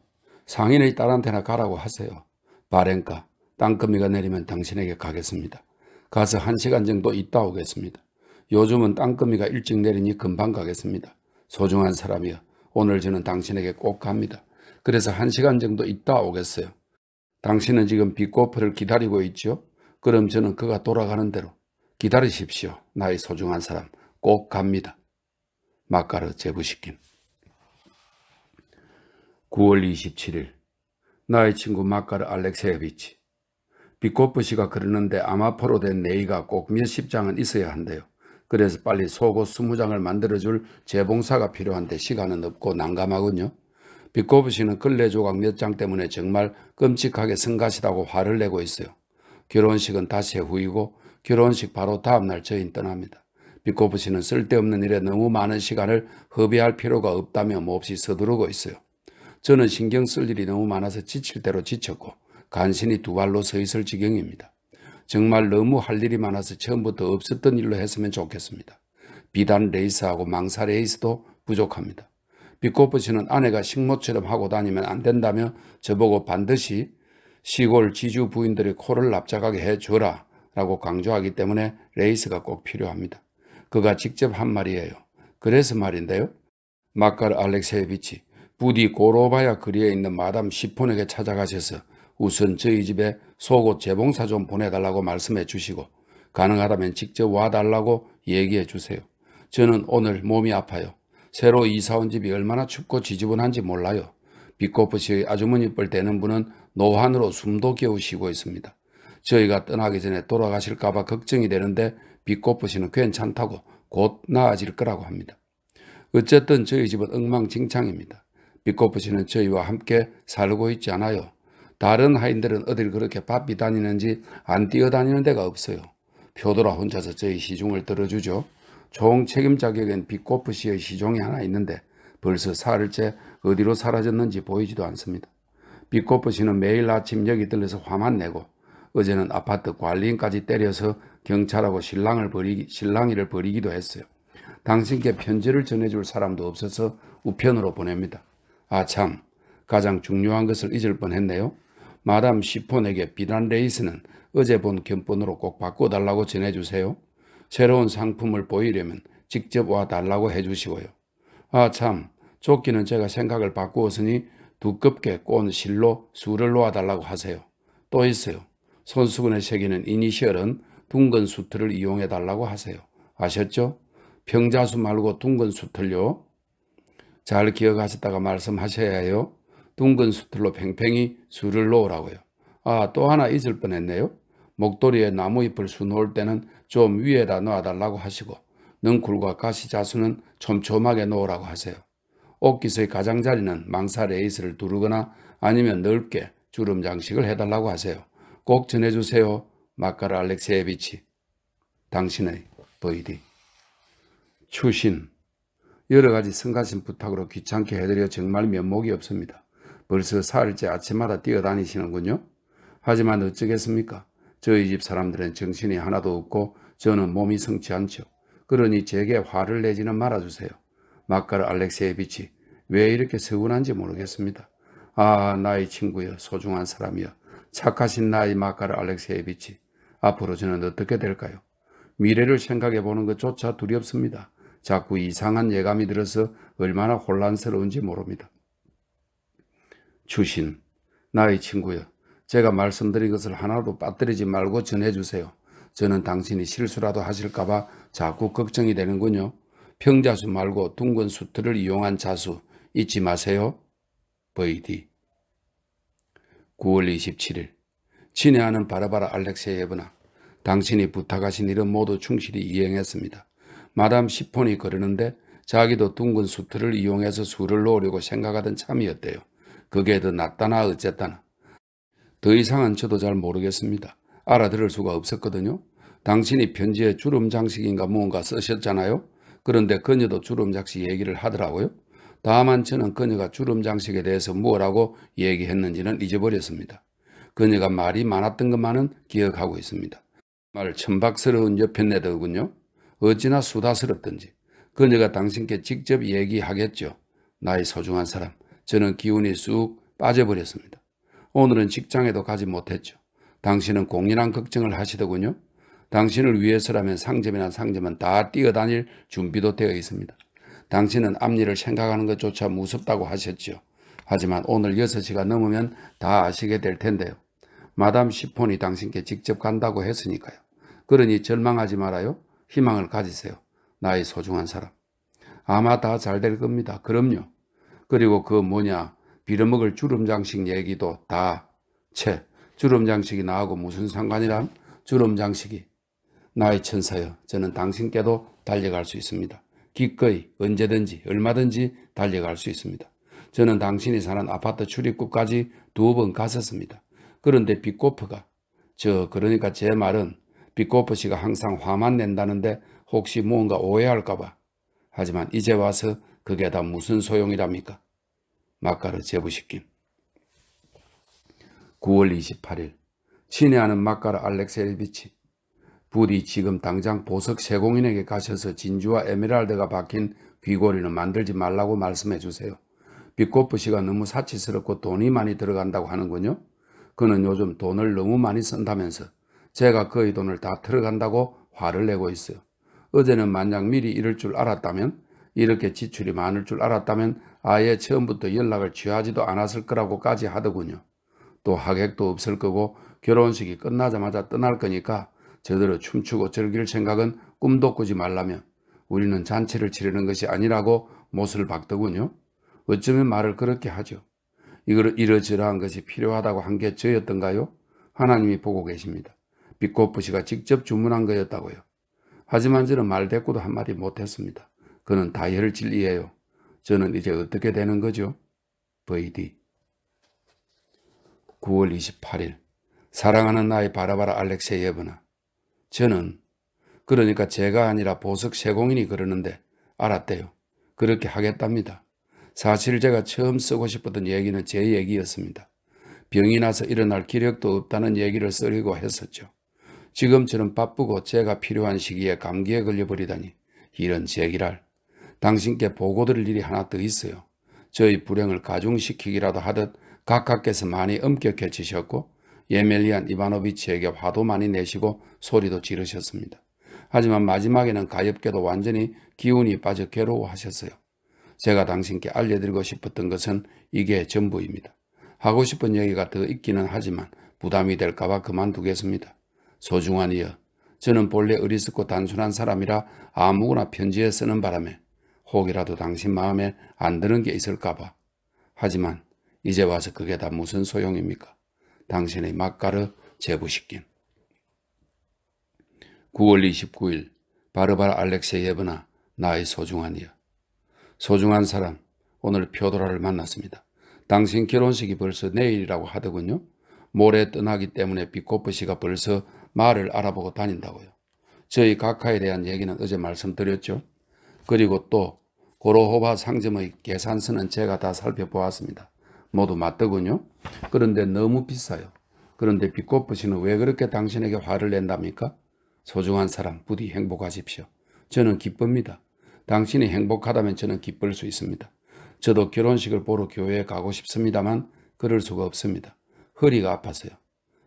S1: 상인의 딸한테나 가라고 하세요. 바렌가 땅거미가 내리면 당신에게 가겠습니다. 가서 한 시간 정도 있다 오겠습니다. 요즘은 땅거미가 일찍 내리니 금방 가겠습니다. 소중한 사람이여 오늘 저는 당신에게 꼭 갑니다. 그래서 한 시간 정도 있다 오겠어요. 당신은 지금 비꼬프를 기다리고 있지 그럼 저는 그가 돌아가는 대로 기다리십시오. 나의 소중한 사람 꼭 갑니다. 마카르 제부시킴 9월 27일 나의 친구 마카르 알렉세예비치 비코프 씨가 그러는데 아마포로 된 네이가 꼭 몇 십 장은 있어야 한대요. 그래서 빨리 속옷 20장을 만들어줄 재봉사가 필요한데 시간은 없고 난감하군요. 비코프 씨는 근래 조각 몇 장 때문에 정말 끔찍하게 성가시다고 화를 내고 있어요. 결혼식은 다시 후이고 결혼식 바로 다음날 저희는 떠납니다. 비코프 씨는 쓸데없는 일에 너무 많은 시간을 허비할 필요가 없다며 몹시 서두르고 있어요. 저는 신경 쓸 일이 너무 많아서 지칠 대로 지쳤고 간신히 두 발로 서 있을 지경입니다. 정말 너무 할 일이 많아서 처음부터 없었던 일로 했으면 좋겠습니다. 비단 레이스하고 망사 레이스도 부족합니다. 비코프 씨는 아내가 식모처럼 하고 다니면 안 된다며 저보고 반드시 시골 지주 부인들의 코를 납작하게 해줘라 라고 강조하기 때문에 레이스가 꼭 필요합니다. 그가 직접 한 말이에요. 그래서 말인데요. 마카르 알렉세이비치 부디 고로바야 거리에 있는 마담 시폰에게 찾아가셔서 우선 저희 집에 속옷 재봉사 좀 보내달라고 말씀해 주시고 가능하다면 직접 와달라고 얘기해 주세요. 저는 오늘 몸이 아파요. 새로 이사온 집이 얼마나 춥고 지저분한지 몰라요. 비코프시 아주머니 뻘 되는 분은 노환으로 숨도 겨우 시고 있습니다. 저희가 떠나기 전에 돌아가실까봐 걱정이 되는데 비코프시는 괜찮다고 곧 나아질 거라고 합니다. 어쨌든 저희 집은 엉망진창입니다. 비코프 시는 저희와 함께 살고 있지 않아요. 다른 하인들은 어딜 그렇게 바삐 다니는지 안 뛰어다니는 데가 없어요. 표도라 혼자서 저희 시중을 들어주죠. 총 책임 자격엔 비코프 씨의 시종이 하나 있는데 벌써 사흘째 어디로 사라졌는지 보이지도 않습니다. 비코프 씨는 매일 아침 여기 들려서 화만 내고 어제는 아파트 관리인까지 때려서 경찰하고 신랑을 버리기, 신랑이를 버리기도 했어요. 당신께 편지를 전해줄 사람도 없어서 우편으로 보냅니다. 아 참, 가장 중요한 것을 잊을 뻔했네요. 마담 시폰에게 비단 레이스는 어제 본 견본으로 꼭 바꿔달라고 전해주세요. 새로운 상품을 보이려면 직접 와달라고 해주시고요. 아 참, 조끼는 제가 생각을 바꾸었으니 두껍게 꼰 실로 수를 놓아달라고 하세요. 또 있어요. 손수건에 새기는 이니셜은 둥근 수틀을 이용해달라고 하세요. 아셨죠? 평자수 말고 둥근 수틀요. 잘 기억하셨다가 말씀하셔야 해요. 둥근 수틀로 팽팽히 술을 놓으라고요. 아, 또 하나 잊을 뻔했네요. 목도리에 나무잎을 수놓을 때는 좀 위에다 놓아달라고 하시고 능굴과 가시자수는 촘촘하게 놓으라고 하세요. 옷깃의 가장자리는 망사 레이스를 두르거나 아니면 넓게 주름 장식을 해달라고 하세요. 꼭 전해주세요. 마카라 알렉세예비치 당신의 보이디 추신 여러 가지 성가신 부탁으로 귀찮게 해드려 정말 면목이 없습니다. 벌써 사흘째 아침마다 뛰어다니시는군요. 하지만 어쩌겠습니까? 저희 집 사람들은 정신이 하나도 없고 저는 몸이 성치 않죠. 그러니 제게 화를 내지는 말아주세요. 막가르 알렉세이비치 왜 이렇게 서운한지 모르겠습니다. 아 나의 친구여 소중한 사람이여 착하신 나의 막가르 알렉세이비치 앞으로 저는 어떻게 될까요? 미래를 생각해 보는 것조차 두렵습니다. 자꾸 이상한 예감이 들어서 얼마나 혼란스러운지 모릅니다. 주신, 나의 친구여, 제가 말씀드린 것을 하나도 빠뜨리지 말고 전해주세요. 저는 당신이 실수라도 하실까봐 자꾸 걱정이 되는군요. 평자수 말고 둥근 수트를 이용한 자수 잊지 마세요. 버이 9월 27일 친애하는 바라바라 알렉세예브나 당신이 부탁하신 일은 모두 충실히 이행했습니다. 마담 시폰이 그러는데 자기도 둥근 수트를 이용해서 술을 놓으려고 생각하던 참이었대요. 그게 더 낫다나 어쨌다나. 더 이상은 저도 잘 모르겠습니다. 알아들을 수가 없었거든요. 당신이 편지에 주름 장식인가 뭔가 쓰셨잖아요. 그런데 그녀도 주름 장식 얘기를 하더라고요. 다만 저는 그녀가 주름 장식에 대해서 뭐라고 얘기했는지는 잊어버렸습니다. 그녀가 말이 많았던 것만은 기억하고 있습니다. 말 천박스러운 여편네더군요. 어찌나 수다스럽든지 그녀가 당신께 직접 얘기하겠죠. 나의 소중한 사람, 저는 기운이 쑥 빠져버렸습니다. 오늘은 직장에도 가지 못했죠. 당신은 공인한 걱정을 하시더군요. 당신을 위해서라면 상점이나 상점은 다 뛰어다닐 준비도 되어 있습니다. 당신은 앞일을 생각하는 것조차 무섭다고 하셨지요. 하지만 오늘 6시가 넘으면 다 아시게 될 텐데요. 마담 시폰이 당신께 직접 간다고 했으니까요. 그러니 절망하지 말아요. 희망을 가지세요. 나의 소중한 사람. 아마 다 잘 될 겁니다. 그럼요. 그리고 그 뭐냐 빌어먹을 주름장식 얘기도 다채 주름장식이 나하고 무슨 상관이란 주름장식이 나의 천사여 저는 당신께도 달려갈 수 있습니다. 기꺼이 언제든지 얼마든지 달려갈 수 있습니다. 저는 당신이 사는 아파트 출입구까지 두 번 갔었습니다. 그런데 비고프가저 그러니까 제 말은 비꼬프 씨가 항상 화만 낸다는데 혹시 무언가 오해할까봐. 하지만 이제 와서 그게 다 무슨 소용이랍니까? 막가르 제부식김 9월 28일 친애하는 막가르알렉세리비치 부디 지금 당장 보석 세공인에게 가셔서 진주와 에메랄드가 박힌 귀고리는 만들지 말라고 말씀해 주세요. 비꼬프 씨가 너무 사치스럽고 돈이 많이 들어간다고 하는군요. 그는 요즘 돈을 너무 많이 쓴다면서 제가 그의 돈을 다 털어간다고 화를 내고 있어요. 어제는 만약 미리 이럴 줄 알았다면 이렇게 지출이 많을 줄 알았다면 아예 처음부터 연락을 취하지도 않았을 거라고까지 하더군요. 또 하객도 없을 거고 결혼식이 끝나자마자 떠날 거니까 제대로 춤추고 즐길 생각은 꿈도 꾸지 말라며 우리는 잔치를 치르는 것이 아니라고 못을 박더군요. 어쩌면 말을 그렇게 하죠. 이걸 이러저러한 것이 필요하다고 한 게 저였던가요? 하나님이 보고 계십니다. 비코프 씨가 직접 주문한 거였다고요. 하지만 저는 말 대꾸도 한마디 못했습니다. 그는 다혈진리예요 저는 이제 어떻게 되는 거죠? VD 9월 28일 사랑하는 나의 바라바라 알렉세예브나 저는 그러니까 제가 아니라 보석 세공인이 그러는데 알았대요. 그렇게 하겠답니다. 사실 제가 처음 쓰고 싶었던 얘기는 제 얘기였습니다. 병이 나서 일어날 기력도 없다는 얘기를 쓰려고 했었죠. 지금처럼 바쁘고 제가 필요한 시기에 감기에 걸려버리다니 이런 제기랄. 당신께 보고드릴 일이 하나 더 있어요. 저희 불행을 가중시키기라도 하듯 각각께서 많이 엄격해 지셨고 예멜리안 이바노비치에게 화도 많이 내시고 소리도 지르셨습니다. 하지만 마지막에는 가엾게도 완전히 기운이 빠져 괴로워하셨어요. 제가 당신께 알려드리고 싶었던 것은 이게 전부입니다. 하고 싶은 얘기가 더 있기는 하지만 부담이 될까봐 그만두겠습니다. 소중하니여 저는 본래 어리석고 단순한 사람이라 아무거나 편지에 쓰는 바람에 혹이라도 당신 마음에 안 드는 게 있을까 봐. 하지만 이제 와서 그게 다 무슨 소용입니까? 당신의 맛가르 제부시킨 9월 29일 바르바라 알렉세예브나 나의 소중한 이여. 소중한 사람 오늘 표도라를 만났습니다. 당신 결혼식이 벌써 내일이라고 하더군요. 모레 떠나기 때문에 비코프 씨가 벌써 말을 알아보고 다닌다고요. 저희 각하에 대한 얘기는 어제 말씀드렸죠. 그리고 또 고로호바 상점의 계산서는 제가 다 살펴보았습니다. 모두 맞더군요. 그런데 너무 비싸요. 그런데 비꼬프 씨는 왜 그렇게 당신에게 화를 낸답니까? 소중한 사람 부디 행복하십시오. 저는 기쁩니다. 당신이 행복하다면 저는 기쁠 수 있습니다. 저도 결혼식을 보러 교회에 가고 싶습니다만 그럴 수가 없습니다. 허리가 아파서요.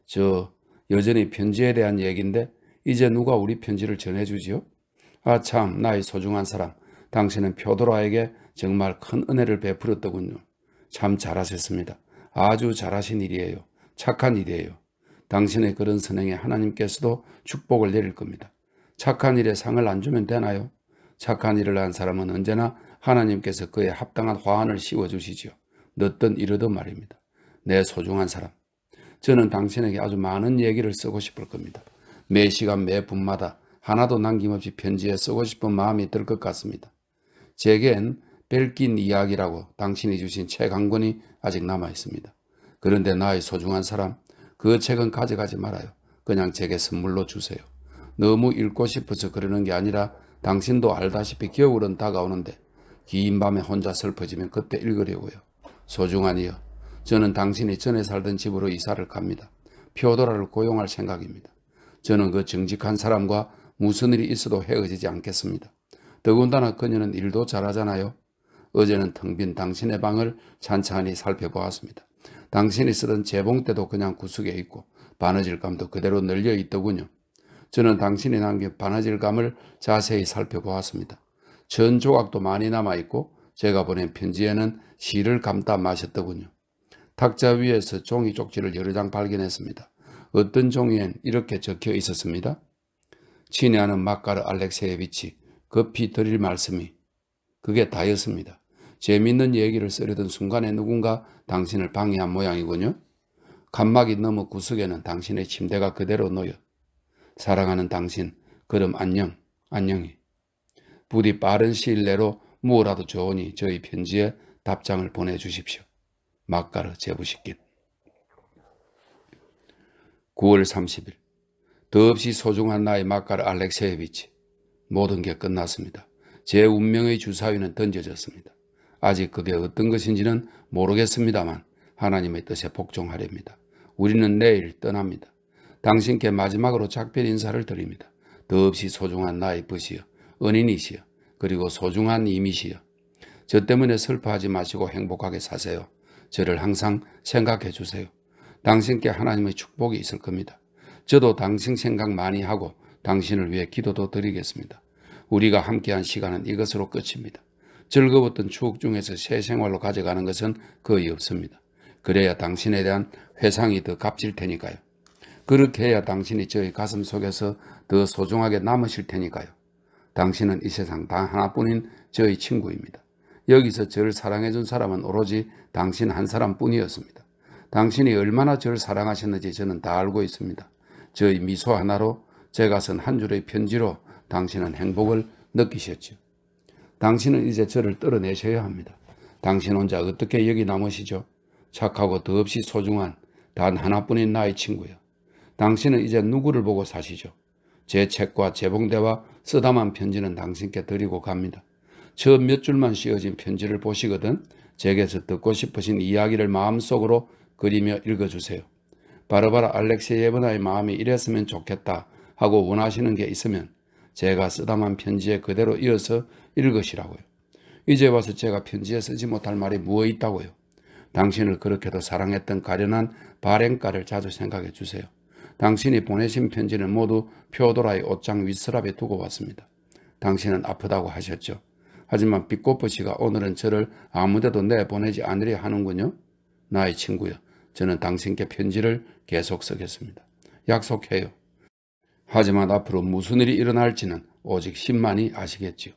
S1: 저 여전히 편지에 대한 얘기인데 이제 누가 우리 편지를 전해주지요? 아참 나의 소중한 사람 당신은 표도라에게 정말 큰 은혜를 베풀었더군요. 참 잘하셨습니다. 아주 잘하신 일이에요. 착한 일이에요. 당신의 그런 선행에 하나님께서도 축복을 내릴 겁니다. 착한 일에 상을 안 주면 되나요? 착한 일을 한 사람은 언제나 하나님께서 그에 합당한 화환을 씌워주시지요. 늦든 이르든 말입니다. 내 소중한 사람, 저는 당신에게 아주 많은 얘기를 쓰고 싶을 겁니다. 매 시간 매 분마다 하나도 남김없이 편지에 쓰고 싶은 마음이 들 것 같습니다. 제겐 벨긴 이야기라고 당신이 주신 책 한 권이 아직 남아 있습니다. 그런데 나의 소중한 사람, 그 책은 가져가지 말아요. 그냥 제게 선물로 주세요. 너무 읽고 싶어서 그러는 게 아니라 당신도 알다시피 겨울은 다가오는데 긴 밤에 혼자 슬퍼지면 그때 읽으려고요. 소중한 이여 저는 당신이 전에 살던 집으로 이사를 갑니다. 표도라를 고용할 생각입니다. 저는 그 정직한 사람과 무슨 일이 있어도 헤어지지 않겠습니다. 더군다나 그녀는 일도 잘하잖아요. 어제는 텅 빈 당신의 방을 찬찬히 살펴보았습니다. 당신이 쓰던 재봉대도 그냥 구석에 있고 바느질감도 그대로 늘려 있더군요. 저는 당신이 남긴 바느질감을 자세히 살펴보았습니다. 전 조각도 많이 남아있고 제가 보낸 편지에는 시를 감다 마셨더군요. 탁자 위에서 종이 쪽지를 여러 장 발견했습니다. 어떤 종이엔 이렇게 적혀 있었습니다. 친애하는 마카르 알렉세예비치 급히 드릴 말씀이 그게 다였습니다. 재밌는 얘기를 쓰려던 순간에 누군가 당신을 방해한 모양이군요. 칸막이 넘어 구석에는 당신의 침대가 그대로 놓여. 사랑하는 당신, 그럼 안녕, 안녕히. 부디 빠른 시일 내로 무엇라도 좋으니 저희 편지에 답장을 보내주십시오. 막가르 제부시길 9월 30일 더없이 소중한 나의 막가르 알렉세예비치 모든 게 끝났습니다. 제 운명의 주사위는 던져졌습니다. 아직 그게 어떤 것인지는 모르겠습니다만 하나님의 뜻에 복종하렵니다. 우리는 내일 떠납니다. 당신께 마지막으로 작별 인사를 드립니다. 더없이 소중한 나의 벗이여 은인이시여 그리고 소중한 이미시여 저 때문에 슬퍼하지 마시고 행복하게 사세요. 저를 항상 생각해 주세요. 당신께 하나님의 축복이 있을 겁니다. 저도 당신 생각 많이 하고 당신을 위해 기도도 드리겠습니다. 우리가 함께한 시간은 이것으로 끝입니다. 즐거웠던 추억 중에서 새 생활로 가져가는 것은 거의 없습니다. 그래야 당신에 대한 회상이 더 값질 테니까요. 그렇게 해야 당신이 저의 가슴 속에서 더 소중하게 남으실 테니까요. 당신은 이 세상 다 하나뿐인 저의 친구입니다. 여기서 저를 사랑해 준 사람은 오로지 당신 한 사람뿐이었습니다. 당신이 얼마나 저를 사랑하셨는지 저는 다 알고 있습니다. 저의 미소 하나로 제가 쓴 한 줄의 편지로 당신은 행복을 느끼셨죠. 당신은 이제 저를 떨어내셔야 합니다. 당신 혼자 어떻게 여기 남으시죠? 착하고 더없이 소중한 단 하나뿐인 나의 친구요. 당신은 이제 누구를 보고 사시죠? 제 책과 재봉대와 쓰다만 편지는 당신께 드리고 갑니다. 저몇 줄만 씌어진 편지를 보시거든 제게서 듣고 싶으신 이야기를 마음속으로 그리며 읽어주세요. 바로바로 알렉세예브나의 마음이 이랬으면 좋겠다 하고 원하시는 게 있으면 제가 쓰다만 편지에 그대로 이어서 읽으시라고요. 이제 와서 제가 편지에 쓰지 못할 말이 무엇 있다고요. 당신을 그렇게도 사랑했던 가련한 발행가를 자주 생각해 주세요. 당신이 보내신 편지는 모두 표도라의 옷장 윗서랍에 두고 왔습니다. 당신은 아프다고 하셨죠. 하지만 비꼬부씨가 오늘은 저를 아무데도 내보내지 않으려 하는군요. 나의 친구여 저는 당신께 편지를 계속 쓰겠습니다. 약속해요. 하지만 앞으로 무슨 일이 일어날지는 오직 신만이 아시겠지요.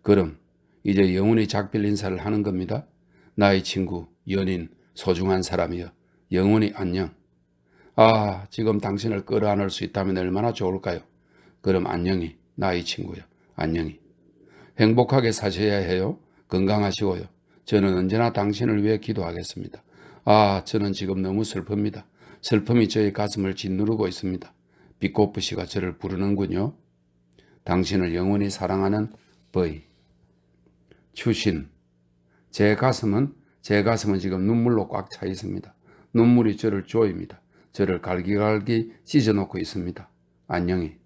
S1: 그럼 이제 영원히 작별 인사를 하는 겁니다. 나의 친구, 연인, 소중한 사람이여 영원히 안녕. 아 지금 당신을 끌어안을 수 있다면 얼마나 좋을까요. 그럼 안녕히 나의 친구여 안녕히. 행복하게 사셔야 해요. 건강하시고요. 저는 언제나 당신을 위해 기도하겠습니다. 아, 저는 지금 너무 슬픕니다. 슬픔이 저의 가슴을 짓누르고 있습니다. 비코프 씨가 저를 부르는군요. 당신을 영원히 사랑하는 버이. 추신. 제 가슴은, 제 가슴은 지금 눈물로 꽉 차 있습니다. 눈물이 저를 조입니다. 저를 갈기갈기 찢어놓고 있습니다. 안녕히.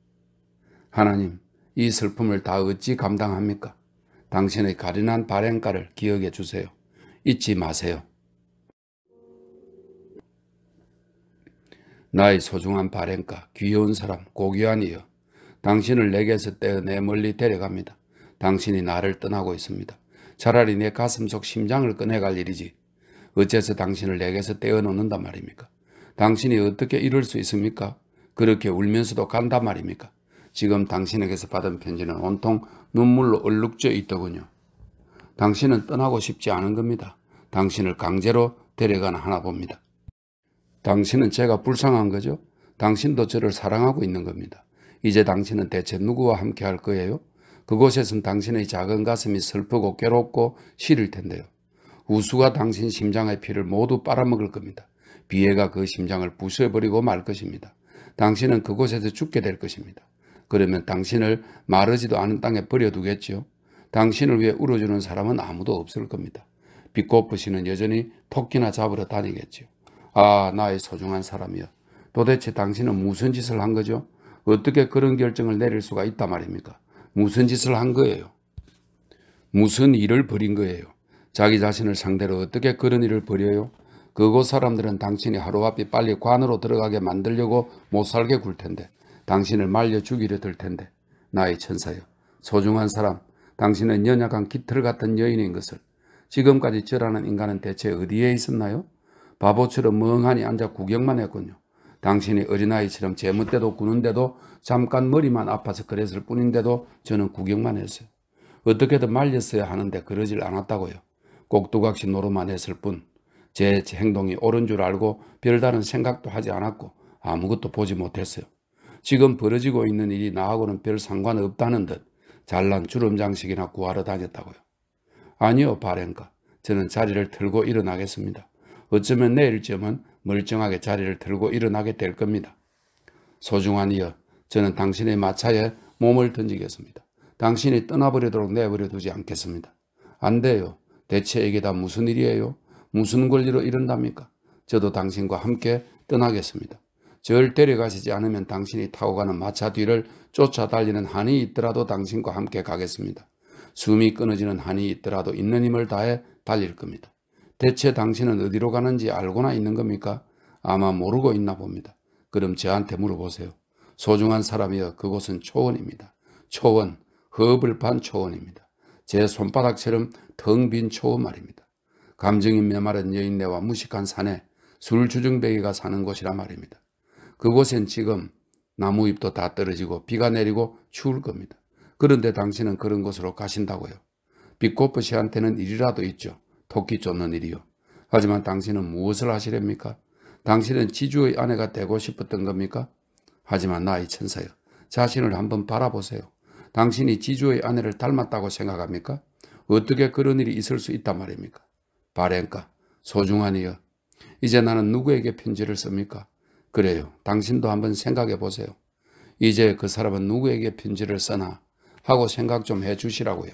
S1: 하나님, 이 슬픔을 다 어찌 감당합니까? 당신의 가련한 발행가를 기억해 주세요. 잊지 마세요. 나의 소중한 발행가, 귀여운 사람, 고귀한이여. 당신을 내게서 떼어내 멀리 데려갑니다. 당신이 나를 떠나고 있습니다. 차라리 내 가슴 속 심장을 꺼내갈 일이지. 어째서 당신을 내게서 떼어놓는단 말입니까? 당신이 어떻게 이럴 수 있습니까? 그렇게 울면서도 간단 말입니까? 지금 당신에게서 받은 편지는 온통 눈물로 얼룩져 있더군요. 당신은 떠나고 싶지 않은 겁니다. 당신을 강제로 데려가나 하나 봅니다. 당신은 제가 불쌍한 거죠? 당신도 저를 사랑하고 있는 겁니다. 이제 당신은 대체 누구와 함께 할 거예요? 그곳에선 당신의 작은 가슴이 슬프고 괴롭고 시릴 텐데요. 우수가 당신 심장의 피를 모두 빨아먹을 겁니다. 비애가 그 심장을 부숴버리고 말 것입니다. 당신은 그곳에서 죽게 될 것입니다. 그러면 당신을 마르지도 않은 땅에 버려두겠지요. 당신을 위해 울어주는 사람은 아무도 없을 겁니다. 비꼬프시는 여전히 토끼나 잡으러 다니겠지요. 아 나의 소중한 사람이여 도대체 당신은 무슨 짓을 한 거죠? 어떻게 그런 결정을 내릴 수가 있단 말입니까? 무슨 짓을 한 거예요? 무슨 일을 벌인 거예요? 자기 자신을 상대로 어떻게 그런 일을 벌여요? 그곳 사람들은 당신이 하루앞이 빨리 관으로 들어가게 만들려고 못 살게 굴 텐데 당신을 말려 죽이려 들 텐데 나의 천사여 소중한 사람 당신은 연약한 깃털 같은 여인인 것을 지금까지 저라는 인간은 대체 어디에 있었나요? 바보처럼 멍하니 앉아 구경만 했군요. 당신이 어린아이처럼 제멋 때도 구는데도 잠깐 머리만 아파서 그랬을 뿐인데도 저는 구경만 했어요. 어떻게든 말렸어야 하는데 그러질 않았다고요. 꼭두각시 노름만 했을 뿐 제 행동이 옳은 줄 알고 별다른 생각도 하지 않았고 아무것도 보지 못했어요. 지금 벌어지고 있는 일이 나하고는 별 상관없다는 듯 잘난 주름장식이나 구하러 다녔다고요. 아니요 바렌가 저는 자리를 틀고 일어나겠습니다. 어쩌면 내일쯤은 멀쩡하게 자리를 틀고 일어나게 될 겁니다. 소중한 이어 저는 당신의 마차에 몸을 던지겠습니다. 당신이 떠나버리도록 내버려 두지 않겠습니다. 안 돼요. 대체 이게 다 무슨 일이에요? 무슨 권리로 이런답니까? 저도 당신과 함께 떠나겠습니다. 절 데려가시지 않으면 당신이 타고 가는 마차 뒤를 쫓아 달리는 한이 있더라도 당신과 함께 가겠습니다. 숨이 끊어지는 한이 있더라도 있는 힘을 다해 달릴 겁니다. 대체 당신은 어디로 가는지 알고나 있는 겁니까? 아마 모르고 있나 봅니다. 그럼 저한테 물어보세요. 소중한 사람이여 그곳은 초원입니다. 초원, 허블판 초원입니다. 제 손바닥처럼 텅 빈 초원 말입니다. 감정이 메마른 여인네와 무식한 산에 술주중배기가 사는 곳이라 말입니다. 그곳엔 지금 나무잎도 다 떨어지고 비가 내리고 추울 겁니다. 그런데 당신은 그런 곳으로 가신다고요. 비꼬프씨한테는 일이라도 있죠. 토끼 쫓는 일이요. 하지만 당신은 무엇을 하시렵니까? 당신은 지주의 아내가 되고 싶었던 겁니까? 하지만 나의 천사여 자신을 한번 바라보세요. 당신이 지주의 아내를 닮았다고 생각합니까? 어떻게 그런 일이 있을 수 있단 말입니까? 바랜까 소중하니여 이제 나는 누구에게 편지를 씁니까? 그래요. 당신도 한번 생각해 보세요. 이제 그 사람은 누구에게 편지를 써나 하고 생각 좀 해 주시라고요.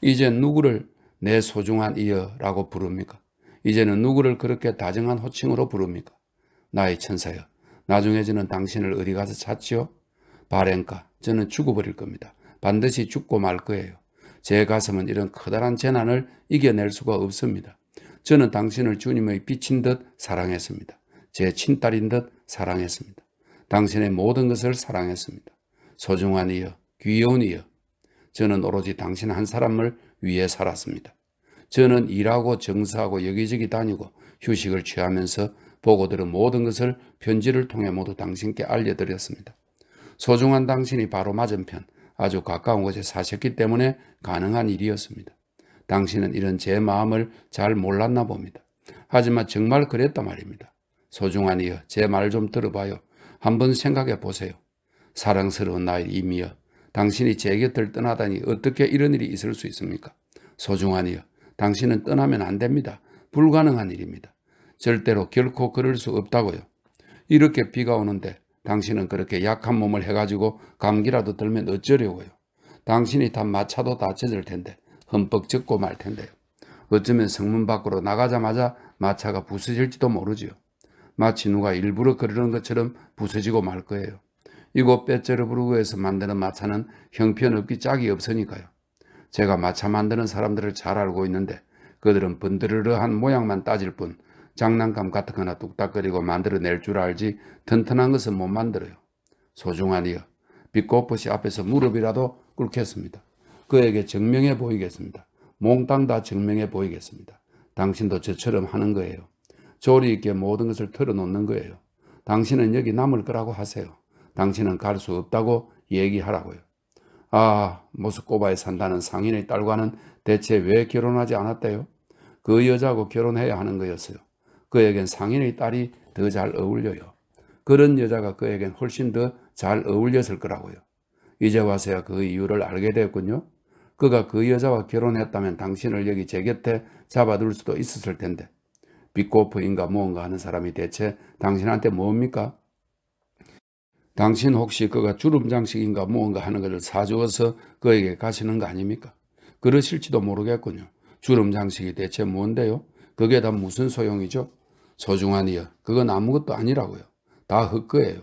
S1: 이제 누구를 내 소중한 이여라고 부릅니까? 이제는 누구를 그렇게 다정한 호칭으로 부릅니까? 나의 천사여, 나중에 저는 당신을 어디 가서 찾지요? 바렌카, 저는 죽어버릴 겁니다. 반드시 죽고 말 거예요. 제 가슴은 이런 커다란 재난을 이겨낼 수가 없습니다. 저는 당신을 주님의 빛인 듯 사랑했습니다. 제 친딸인 듯 사랑했습니다. 당신의 모든 것을 사랑했습니다. 소중한 이여, 귀여운 이여, 저는 오로지 당신 한 사람을 위해 살았습니다. 저는 일하고 정사하고 여기저기 다니고 휴식을 취하면서 보고 들은 모든 것을 편지를 통해 모두 당신께 알려드렸습니다. 소중한 당신이 바로 맞은편 아주 가까운 곳에 사셨기 때문에 가능한 일이었습니다. 당신은 이런 제 마음을 잘 몰랐나 봅니다. 하지만 정말 그랬단 말입니다. 소중한 이여 제 말 좀 들어봐요. 한번 생각해 보세요. 사랑스러운 나의 임이여 당신이 제 곁을 떠나다니 어떻게 이런 일이 있을 수 있습니까? 소중한 이여 당신은 떠나면 안 됩니다. 불가능한 일입니다. 절대로 결코 그럴 수 없다고요. 이렇게 비가 오는데 당신은 그렇게 약한 몸을 해가지고 감기라도 들면 어쩌려고요. 당신이 다 마차도 다쳐질 텐데 흠뻑 젖고 말 텐데요. 어쩌면 성문 밖으로 나가자마자 마차가 부서질지도 모르지요. 마치 누가 일부러 그러는 것처럼 부서지고 말 거예요. 이곳 빼째로 부르고에서 만드는 마차는 형편없기 짝이 없으니까요. 제가 마차 만드는 사람들을 잘 알고 있는데 그들은 번드르르한 모양만 따질 뿐 장난감 같은 거나 뚝딱거리고 만들어낼 줄 알지 튼튼한 것은 못 만들어요. 소중한 이어 빛꽃이 앞에서 무릎이라도 꿇겠습니다. 그에게 증명해 보이겠습니다. 몽땅 다 증명해 보이겠습니다. 당신도 저처럼 하는 거예요. 조리 있게 모든 것을 털어놓는 거예요. 당신은 여기 남을 거라고 하세요. 당신은 갈 수 없다고 얘기하라고요. 아, 모스코바에 산다는 상인의 딸과는 대체 왜 결혼하지 않았대요? 그 여자하고 결혼해야 하는 거였어요. 그에겐 상인의 딸이 더 잘 어울려요. 그런 여자가 그에겐 훨씬 더 잘 어울렸을 거라고요. 이제 와서야 그 이유를 알게 되었군요. 그가 그 여자와 결혼했다면 당신을 여기 제 곁에 잡아둘 수도 있었을 텐데 비꼬프인가 뭔가 하는 사람이 대체 당신한테 뭡니까? 당신 혹시 그가 주름장식인가 뭔가 하는 것을 사주어서 그에게 가시는 거 아닙니까? 그러실지도 모르겠군요. 주름장식이 대체 뭔데요? 그게 다 무슨 소용이죠? 소중한 이어 그건 아무것도 아니라고요. 다 헛거예요.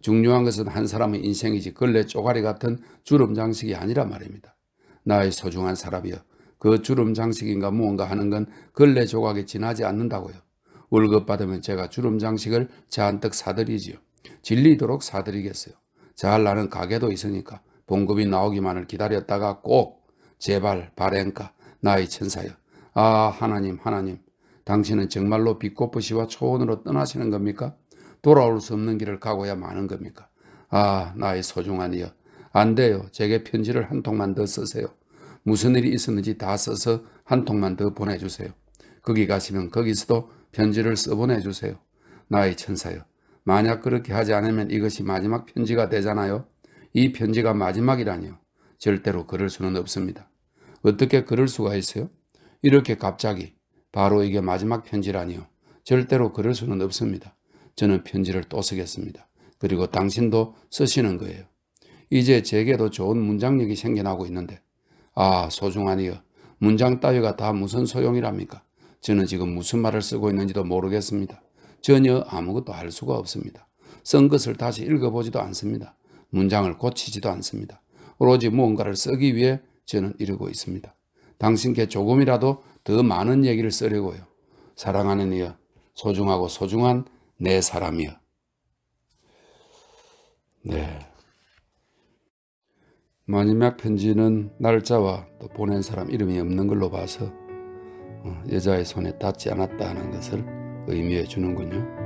S1: 중요한 것은 한 사람의 인생이지 근래 쪼가리 같은 주름장식이 아니란 말입니다. 나의 소중한 사람이여 그 주름 장식인가 무언가 하는 건 근래 조각에 지나지 않는다고요. 월급 받으면 제가 주름 장식을 잔뜩 사드리지요. 질리도록 사드리겠어요. 잘 나는 가게도 있으니까 봉급이 나오기만을 기다렸다가 꼭 제발 바렌까 나의 천사여 아 하나님 하나님 당신은 정말로 비꼬프시와 초원으로 떠나시는 겁니까? 돌아올 수 없는 길을 가고야 마는 겁니까? 아 나의 소중한 이여 안 돼요 제게 편지를 한 통만 더 쓰세요 무슨 일이 있었는지 다 써서 한 통만 더 보내주세요. 거기 가시면 거기서도 편지를 써보내주세요. 나의 천사여 만약 그렇게 하지 않으면 이것이 마지막 편지가 되잖아요. 이 편지가 마지막이라니요. 절대로 그럴 수는 없습니다. 어떻게 그럴 수가 있어요? 이렇게 갑자기 바로 이게 마지막 편지라니요. 절대로 그럴 수는 없습니다. 저는 편지를 또 쓰겠습니다. 그리고 당신도 쓰시는 거예요. 이제 제게도 좋은 문장력이 생겨나고 있는데 아소중하니여 문장 따위가 다 무슨 소용이랍니까? 저는 지금 무슨 말을 쓰고 있는지도 모르겠습니다. 전혀 아무것도 알 수가 없습니다. 쓴 것을 다시 읽어보지도 않습니다. 문장을 고치지도 않습니다. 오로지 무언가를 쓰기 위해 저는 이러고 있습니다. 당신께 조금이라도 더 많은 얘기를 쓰려고요. 사랑하는 이여, 소중하고 소중한 내 사람이여. 네. 마지막 편지는 날짜와 또 보낸 사람 이름이 없는 걸로 봐서 어, 여자의 손에 닿지 않았다는 것을 의미해 주는군요.